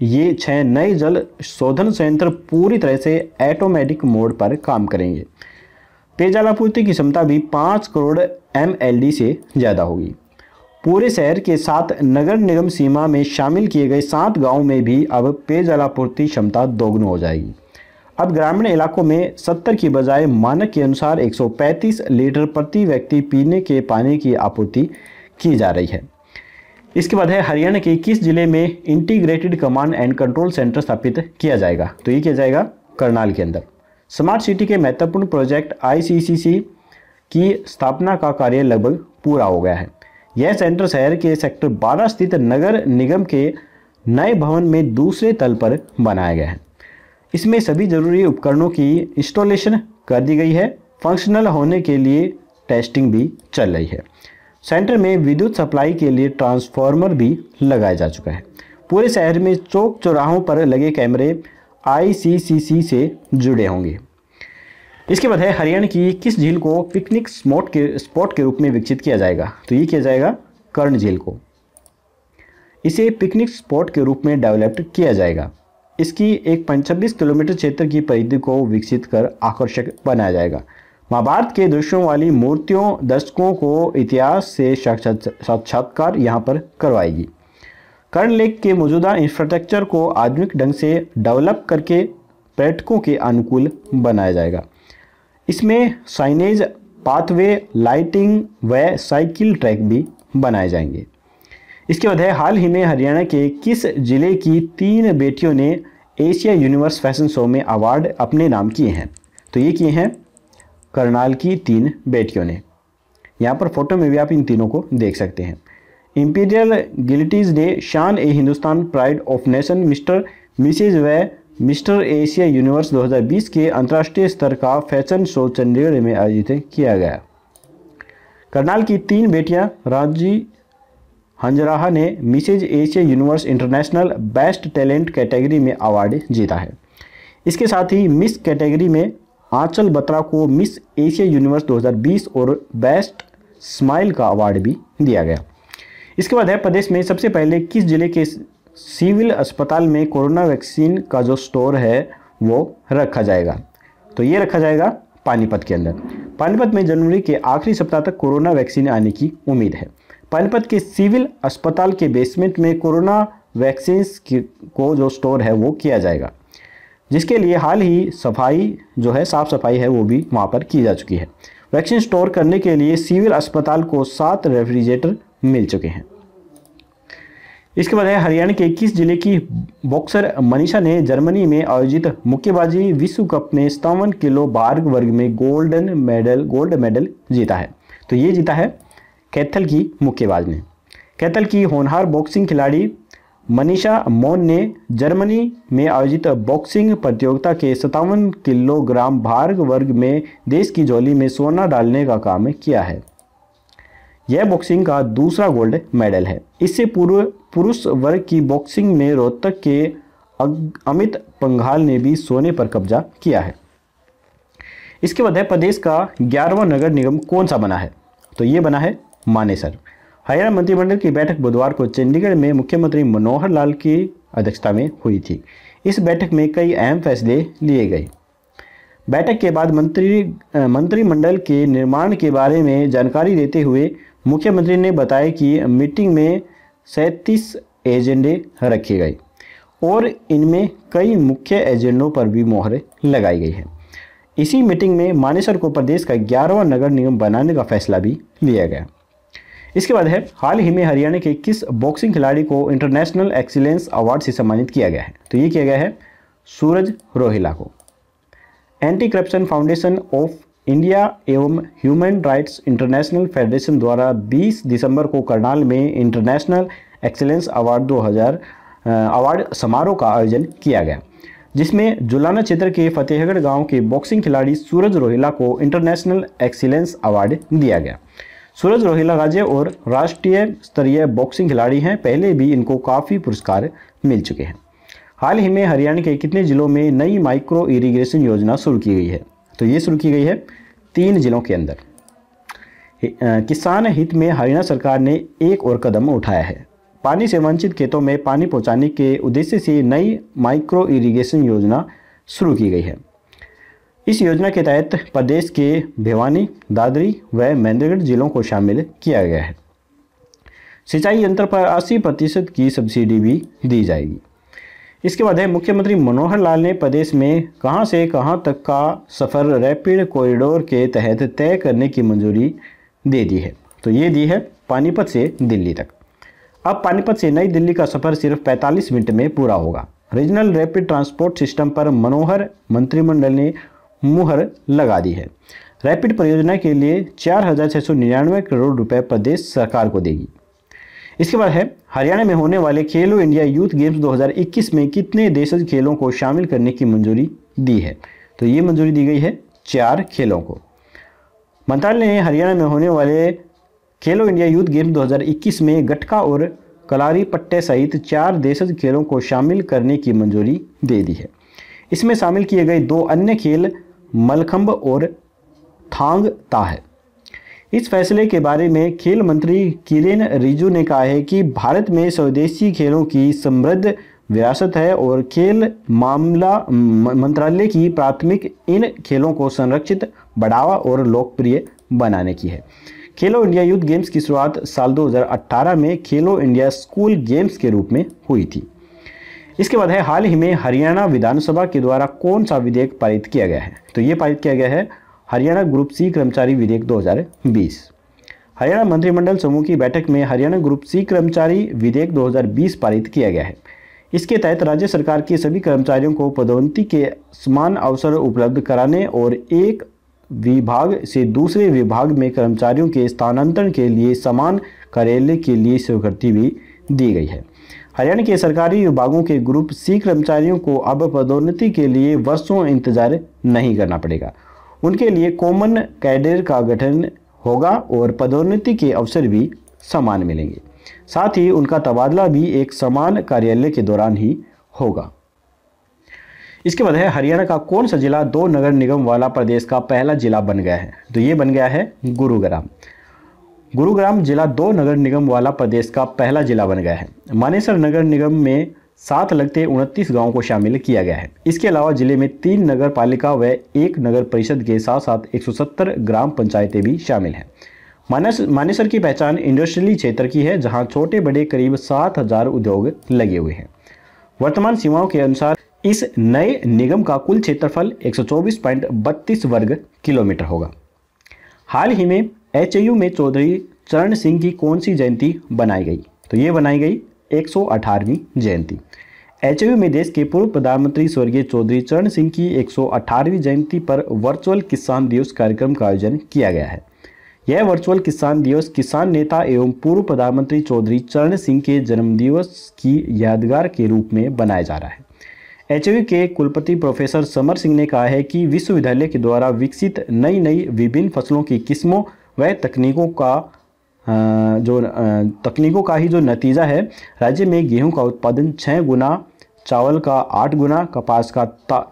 ये छः नए जल शोधन संयंत्र पूरी तरह से ऑटोमेटिक मोड पर काम करेंगे पेयजल आपूर्ति की क्षमता भी पाँच करोड़ एम से ज़्यादा होगी पूरे शहर के साथ नगर निगम सीमा में शामिल किए गए सात गांव में भी अब पेयजल आपूर्ति क्षमता दोगुनी हो जाएगी अब ग्रामीण इलाकों में 70 की बजाय मानक के अनुसार 135 लीटर प्रति व्यक्ति पीने के पानी की आपूर्ति की जा रही है इसके बाद है हरियाणा के किस जिले में integrated command and control centre स्थापित किया जाएगा तो ये किया जाएगा करनाल के अंदर स्मार्ट सिटी के महत्वपूर्ण प्रोजेक्ट आईसीसीसी की स्थापना का कार्य लगभग पूरा हो गया है यह सेंटर शहर के सेक्टर 12 स्थित नगर निगम के नए भवन में दूसरे तल पर बनाया गया है इसमें सभी ज़रूरी उपकरणों की इंस्टॉलेशन कर दी गई है फंक्शनल होने के लिए टेस्टिंग भी चल रही है सेंटर में विद्युत सप्लाई के लिए ट्रांसफार्मर भी लगाया जा चुका है पूरे शहर में चौक चौराहों पर लगे कैमरे आईसीसीसी से जुड़े होंगे इसके बाद है हरियाणा की किस झील को पिकनिक स्पॉट के स्पॉट के रूप में विकसित किया जाएगा तो ये किया जाएगा कर्ण झील को इसे पिकनिक स्पॉट के रूप में डेवलप्ड किया जाएगा इसकी एक पंचबीस किलोमीटर क्षेत्र की परिधि को विकसित कर आकर्षक बनाया जाएगा महाभारत के दृश्यों वाली मूर्तियों दर्शकों को इतिहास से साक्षात्कार यहाँ पर करवाएगी कर्ण लेक के मौजूदा इंफ्रास्ट्रक्चर को आधुनिक ढंग से डेवलप करके पर्यटकों के अनुकूल बनाया जाएगा इसमें साइनेज पाथवे लाइटिंग व साइकिल ट्रैक भी बनाए जाएंगे इसके बाद है हाल ही में हरियाणा के किस जिले की तीन बेटियों ने एशिया यूनिवर्स फैशन शो में अवार्ड अपने नाम किए हैं तो ये किए हैं करनाल की तीन बेटियों ने यहाँ पर फोटो में भी आप इन तीनों को देख सकते हैं इम्पीरियल गिलिटीज़ डे शान ए Hindustan pride of nation mister Mrs व मिस्टर एशिया यूनिवर्स 2020 के अंतर्राष्ट्रीय स्तर का फैशन शो चंडीगढ़ में आयोजित किया गया करनाल की तीन बेटियां राजी हंजराहा ने Mrs Asia universe international best talent category में अवार्ड जीता है इसके साथ ही मिस कैटेगरी में आंचल बत्रा को मिस एशिया यूनिवर्स 2020 और बेस्ट स्माइल का अवार्ड भी दिया गया इसके बाद है प्रदेश में सबसे पहले किस जिले के सिविल अस्पताल में कोरोना वैक्सीन का जो स्टोर है वो रखा जाएगा तो ये रखा जाएगा पानीपत के अंदर पानीपत में जनवरी के आखिरी सप्ताह तक कोरोना वैक्सीन आने की उम्मीद है पानीपत के सिविल अस्पताल के बेसमेंट में कोरोना वैक्सीन को जो स्टोर है वो किया जाएगा जिसके लिए हाल ही सफाई जो है साफ़ सफाई है वो भी वहाँ पर की जा चुकी है वैक्सीन स्टोर करने के लिए सिविल अस्पताल को सात रेफ्रिजरेटर मिल चुके हैं इसके बाद है हरियाणा के इक्कीस जिले की बॉक्सर मनीषा ने जर्मनी में आयोजित मुक्केबाजी विश्व कप में सतावन किलो बार्ग वर्ग में गोल्डन मेडल गोल्ड मेडल जीता है तो ये जीता है कैथल की मुक्केबाज ने कैथल की होनहार बॉक्सिंग खिलाड़ी मनीषा मोन ने जर्मनी में आयोजित बॉक्सिंग प्रतियोगिता के सत्तावन किलोग्राम भार वर्ग में देश की झोली में सोना डालने का काम किया है यह बॉक्सिंग का दूसरा गोल्ड मेडल है इससे पूर्व पुरुष वर्ग की बॉक्सिंग में रोहतक के अमित पंघाल ने भी सोने पर कब्जा किया है इसके बाद है प्रदेश का ग्यारहवा नगर निगम कौन सा बना है तो ये बना है मानेसर हरियाणा मंत्रिमंडल की बैठक बुधवार को चंडीगढ़ में मुख्यमंत्री मनोहर लाल की अध्यक्षता में हुई थी इस बैठक में कई अहम फैसले लिए गए बैठक के बाद मंत्री मंत्रिमंडल के निर्माण के बारे में जानकारी देते हुए मुख्यमंत्री ने बताया कि मीटिंग में सैंतीस एजेंडे रखे गए और इनमें कई मुख्य एजेंडों पर भी मोहर लगाई गई है इसी मीटिंग में मानेसर को प्रदेश का ग्यारहवा नगर निगम बनाने का फैसला भी लिया गया इसके बाद है हाल ही में हरियाणा के किस बॉक्सिंग खिलाड़ी को इंटरनेशनल एक्सीलेंस अवार्ड से सम्मानित किया गया है तो ये किया गया है सूरज रोहिला को anti corruption foundation of India एवं ह्यूमन राइट्स इंटरनेशनल फेडरेशन द्वारा 20 दिसंबर को करनाल में इंटरनेशनल एक्सीलेंस अवार्ड 2000 अवार्ड समारोह का आयोजन किया गया जिसमें जुलाना क्षेत्र के फतेहगढ़ गांव के बॉक्सिंग खिलाड़ी सूरज रोहिला को इंटरनेशनल एक्सीलेंस अवार्ड दिया गया सूरज रोहिला राजे और राष्ट्रीय स्तरीय बॉक्सिंग खिलाड़ी हैं पहले भी इनको काफ़ी पुरस्कार मिल चुके हैं हाल ही में हरियाणा के कितने ज़िलों में नई माइक्रो इरीगेशन योजना शुरू की गई है तो ये शुरू की गई है तीन जिलों के अंदर किसान हित में हरियाणा सरकार ने एक और कदम उठाया है पानी से वंचित खेतों में पानी पहुंचाने के उद्देश्य से नई माइक्रो इरिगेशन योजना शुरू की गई है इस योजना के तहत प्रदेश के भिवानी दादरी व महेंद्रगढ़ जिलों को शामिल किया गया है सिंचाई यंत्र पर 80 प्रतिशत की सब्सिडी भी दी जाएगी इसके बाद मुख्यमंत्री मनोहर लाल ने प्रदेश में कहां से कहां तक का सफ़र रैपिड कॉरिडोर के तहत तय करने की मंजूरी दे दी है तो ये दी है पानीपत से दिल्ली तक अब पानीपत से नई दिल्ली का सफ़र सिर्फ 45 मिनट में पूरा होगा रीजनल रैपिड ट्रांसपोर्ट सिस्टम पर मनोहर मंत्रिमंडल ने मुहर लगा दी है रैपिड परियोजना के लिए चार हज़ार छह सौ निन्यानवे करोड़ रुपए प्रदेश सरकार को देगी इसके बाद है हरियाणा में होने वाले खेलो इंडिया यूथ गेम्स 2021 में कितने देश खेलों को शामिल करने की मंजूरी दी है तो ये मंजूरी दी गई है चार खेलों को मंत्रालय ने हरियाणा में होने वाले खेलो इंडिया यूथ गेम्स 2021 में गटका और कलारी पट्टे सहित चार देशज खेलों को शामिल करने की मंजूरी दे दी है इसमें शामिल किए गए दो अन्य खेल मलखम्ब और थांगता है इस फैसले के बारे में खेल मंत्री किरेन रिजू ने कहा है कि भारत में स्वदेशी खेलों की समृद्ध विरासत है और खेल मामला मंत्रालय की प्राथमिक इन खेलों को संरक्षित बढ़ावा और लोकप्रिय बनाने की है खेलो इंडिया यूथ गेम्स की शुरुआत साल 2018 में खेलो इंडिया स्कूल गेम्स के रूप में हुई थी इसके बाद है हाल ही में हरियाणा विधानसभा के द्वारा कौन सा विधेयक पारित किया गया है तो ये पारित किया गया है हरियाणा ग्रुप सी कर्मचारी विधेयक 2020 हरियाणा मंत्रिमंडल समूह की बैठक में हरियाणा ग्रुप सी कर्मचारी विधेयक 2020 पारित किया गया है इसके तहत राज्य सरकार के सभी कर्मचारियों को पदोन्नति के समान अवसर उपलब्ध कराने और एक विभाग से दूसरे विभाग में कर्मचारियों के स्थानांतरण के लिए समान कार्यालय के लिए स्वीकृति भी दी गई है हरियाणा के सरकारी विभागों के ग्रुप सी कर्मचारियों को अब पदोन्नति के लिए वर्षों इंतजार नहीं करना पड़ेगा उनके लिए कॉमन कैडर का गठन होगा और पदोन्नति के अवसर भी समान मिलेंगे साथ ही उनका तबादला भी एक समान कार्यालय के दौरान ही होगा इसके बाद है हरियाणा का कौन सा जिला दो नगर निगम वाला प्रदेश का पहला जिला बन गया है तो ये बन गया है गुरुग्राम गुरुग्राम जिला दो नगर निगम वाला प्रदेश का पहला जिला बन गया है मानेसर नगर निगम में सात लगते उनतीस गाँव को शामिल किया गया है इसके अलावा जिले में तीन नगर पालिका व एक नगर परिषद के साथ साथ 170 ग्राम पंचायतें भी शामिल हैं मानेसर की पहचान इंडस्ट्रियली क्षेत्र की है जहां छोटे बड़े करीब सात हजार उद्योग लगे हुए हैं वर्तमान सीमाओं के अनुसार इस नए निगम का कुल क्षेत्रफल एक वर्ग किलोमीटर होगा हाल ही में एच में चौधरी चरण सिंह की कौन सी जयंती बनाई गई तो ये बनाई गई 118वीं जयंती एच में देश के पूर्व प्रधानमंत्री स्वर्गीय चौधरी चरण सिंह की 118वीं जयंती पर वर्चुअल किसान दिवस कार्यक्रम का आयोजन किया गया है यह वर्चुअल किसान दिवस किसान नेता एवं पूर्व प्रधानमंत्री चौधरी चरण सिंह के जन्मदिवस की यादगार के रूप में बनाया जा रहा है एच के कुलपति प्रोफेसर समर सिंह ने कहा है कि विश्वविद्यालय के द्वारा विकसित नई नई विभिन्न फसलों की किस्मों वह तकनीकों का जो तकनीकों का ही जो नतीजा है राज्य में गेहूं का उत्पादन छः गुना चावल का आठ गुना कपास का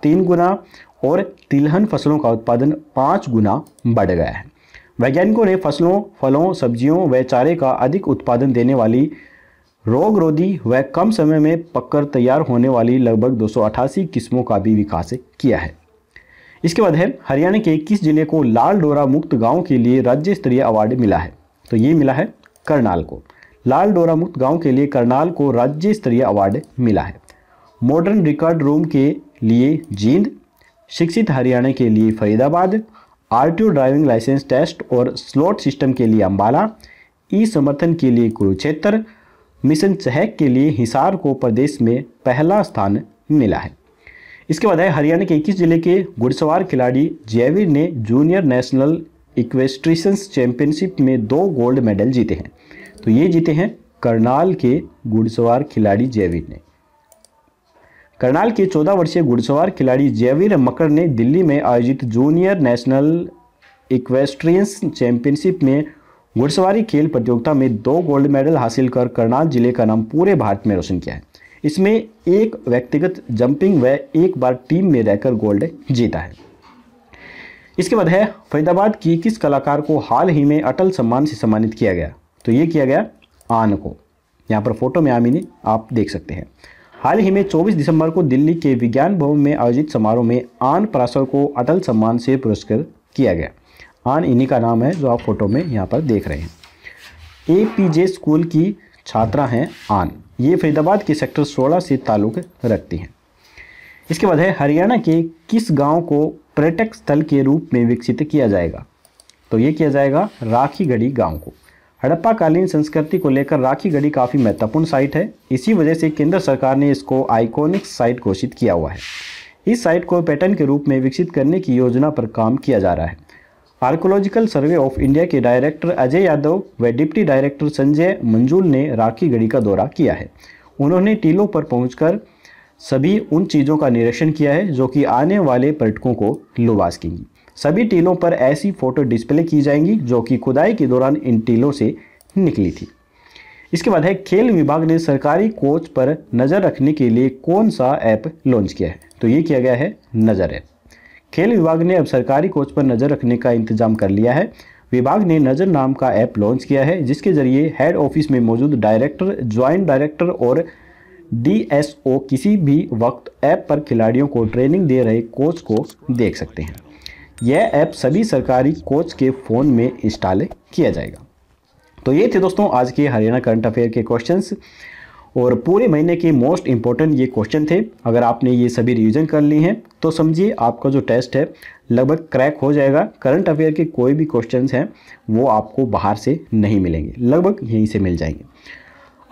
तीन गुना और तिलहन फसलों का उत्पादन पाँच गुना बढ़ गया है वैज्ञानिकों ने फसलों फलों सब्जियों व चारे का अधिक उत्पादन देने वाली रोग रोधी व कम समय में पककर तैयार होने वाली लगभग दो किस्मों का भी विकास किया है इसके बाद है हरियाणा के किस जिले को लाल डोरा मुक्त गांव के लिए राज्य स्तरीय अवार्ड मिला है तो ये मिला है करनाल को लाल डोरा मुक्त गांव के लिए करनाल को राज्य स्तरीय अवार्ड मिला है मॉडर्न रिकॉर्ड रूम के लिए जींद शिक्षित हरियाणा के लिए फरीदाबाद आर ड्राइविंग लाइसेंस टेस्ट और स्लॉट सिस्टम के लिए अम्बाला ई समर्थन के लिए कुरुक्षेत्र मिशन चहक के लिए हिसार को प्रदेश में पहला स्थान मिला है इसके बाद है हरियाणा के इक्कीस जिले के घुड़सवार खिलाड़ी जयवीर ने जूनियर नेशनल इक्वेस्ट्रिशंस चैंपियनशिप में दो गोल्ड मेडल जीते हैं तो ये जीते हैं करनाल के घुड़सवार खिलाड़ी जयवीर ने करनाल के 14 वर्षीय घुड़सवार खिलाड़ी जयवीर मकर ने दिल्ली में आयोजित जूनियर नेशनल इक्वेस्ट्रियंस चैंपियनशिप में घुड़सवारी खेल प्रतियोगिता में दो गोल्ड मेडल हासिल कर करनाल जिले का नाम पूरे भारत में रोशन किया है इसमें एक व्यक्तिगत जंपिंग व एक बार टीम में रहकर गोल्ड जीता है इसके बाद है फरीदाबाद की किस कलाकार को हाल ही में अटल सम्मान से सम्मानित किया गया तो ये किया गया आन को यहाँ पर फोटो में आमिनी आप देख सकते हैं हाल ही में 24 दिसंबर को दिल्ली के विज्ञान भवन में आयोजित समारोह में आन पराशर को अटल सम्मान से पुरस्कृत किया गया आन इन्हीं का नाम है जो आप फोटो में यहाँ पर देख रहे हैं ए पी जे स्कूल की छात्रा हैं आन ये फरीदाबाद के सेक्टर 16 से ताल्लुक रखती हैं इसके बाद है हरियाणा के किस गांव को पर्यटक स्थल के रूप में विकसित किया जाएगा तो ये किया जाएगा राखी गढ़ी गाँव को हड़प्पाकालीन संस्कृति को लेकर राखी गढ़ी काफ़ी महत्वपूर्ण साइट है इसी वजह से केंद्र सरकार ने इसको आइकॉनिक साइट घोषित किया हुआ है इस साइट को पैटर्न के रूप में विकसित करने की योजना पर काम किया जा रहा है आर्कोलॉजिकल सर्वे ऑफ इंडिया के डायरेक्टर अजय यादव व डिप्टी डायरेक्टर संजय मंजूल ने राखी गढ़ी का दौरा किया है उन्होंने टीलों पर पहुंचकर सभी उन चीज़ों का निरीक्षण किया है जो कि आने वाले पर्यटकों को लुबास की सभी टीलों पर ऐसी फ़ोटो डिस्प्ले की जाएंगी जो कि खुदाई के दौरान इन टीलों से निकली थी इसके बाद है खेल विभाग ने सरकारी कोच पर नज़र रखने के लिए कौन सा ऐप लॉन्च किया है तो ये किया गया है नज़र ऐप खेल विभाग ने अब सरकारी कोच पर नज़र रखने का इंतजाम कर लिया है विभाग ने नज़र नाम का ऐप लॉन्च किया है जिसके जरिए हेड ऑफिस में मौजूद डायरेक्टर ज्वाइंट डायरेक्टर और डीएसओ किसी भी वक्त ऐप पर खिलाड़ियों को ट्रेनिंग दे रहे कोच को देख सकते हैं यह ऐप सभी सरकारी कोच के फ़ोन में इंस्टॉल किया जाएगा तो ये थे दोस्तों आज के हरियाणा करंट अफेयर के क्वेश्चंस और पूरे महीने के मोस्ट इंपॉर्टेंट ये क्वेश्चन थे अगर आपने ये सभी रिविजन कर ली हैं तो समझिए आपका जो टेस्ट है लगभग क्रैक हो जाएगा करंट अफेयर के कोई भी क्वेश्चन हैं वो आपको बाहर से नहीं मिलेंगे लगभग यहीं से मिल जाएंगे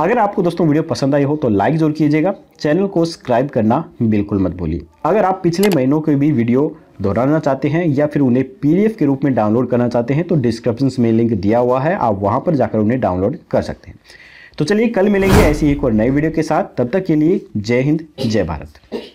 अगर आपको दोस्तों वीडियो पसंद आई हो तो लाइक जरूर कीजिएगा चैनल को सब्सक्राइब करना बिल्कुल मत भूलिए अगर आप पिछले महीनों के भी वीडियो दोहराना चाहते हैं या फिर उन्हें पीडीएफ के रूप में डाउनलोड करना चाहते हैं तो डिस्क्रिप्शन में लिंक दिया हुआ है आप वहाँ पर जाकर उन्हें डाउनलोड कर सकते हैं तो चलिए कल मिलेंगे ऐसी एक और नई वीडियो के साथ तब तक के लिए जय हिंद जय भारत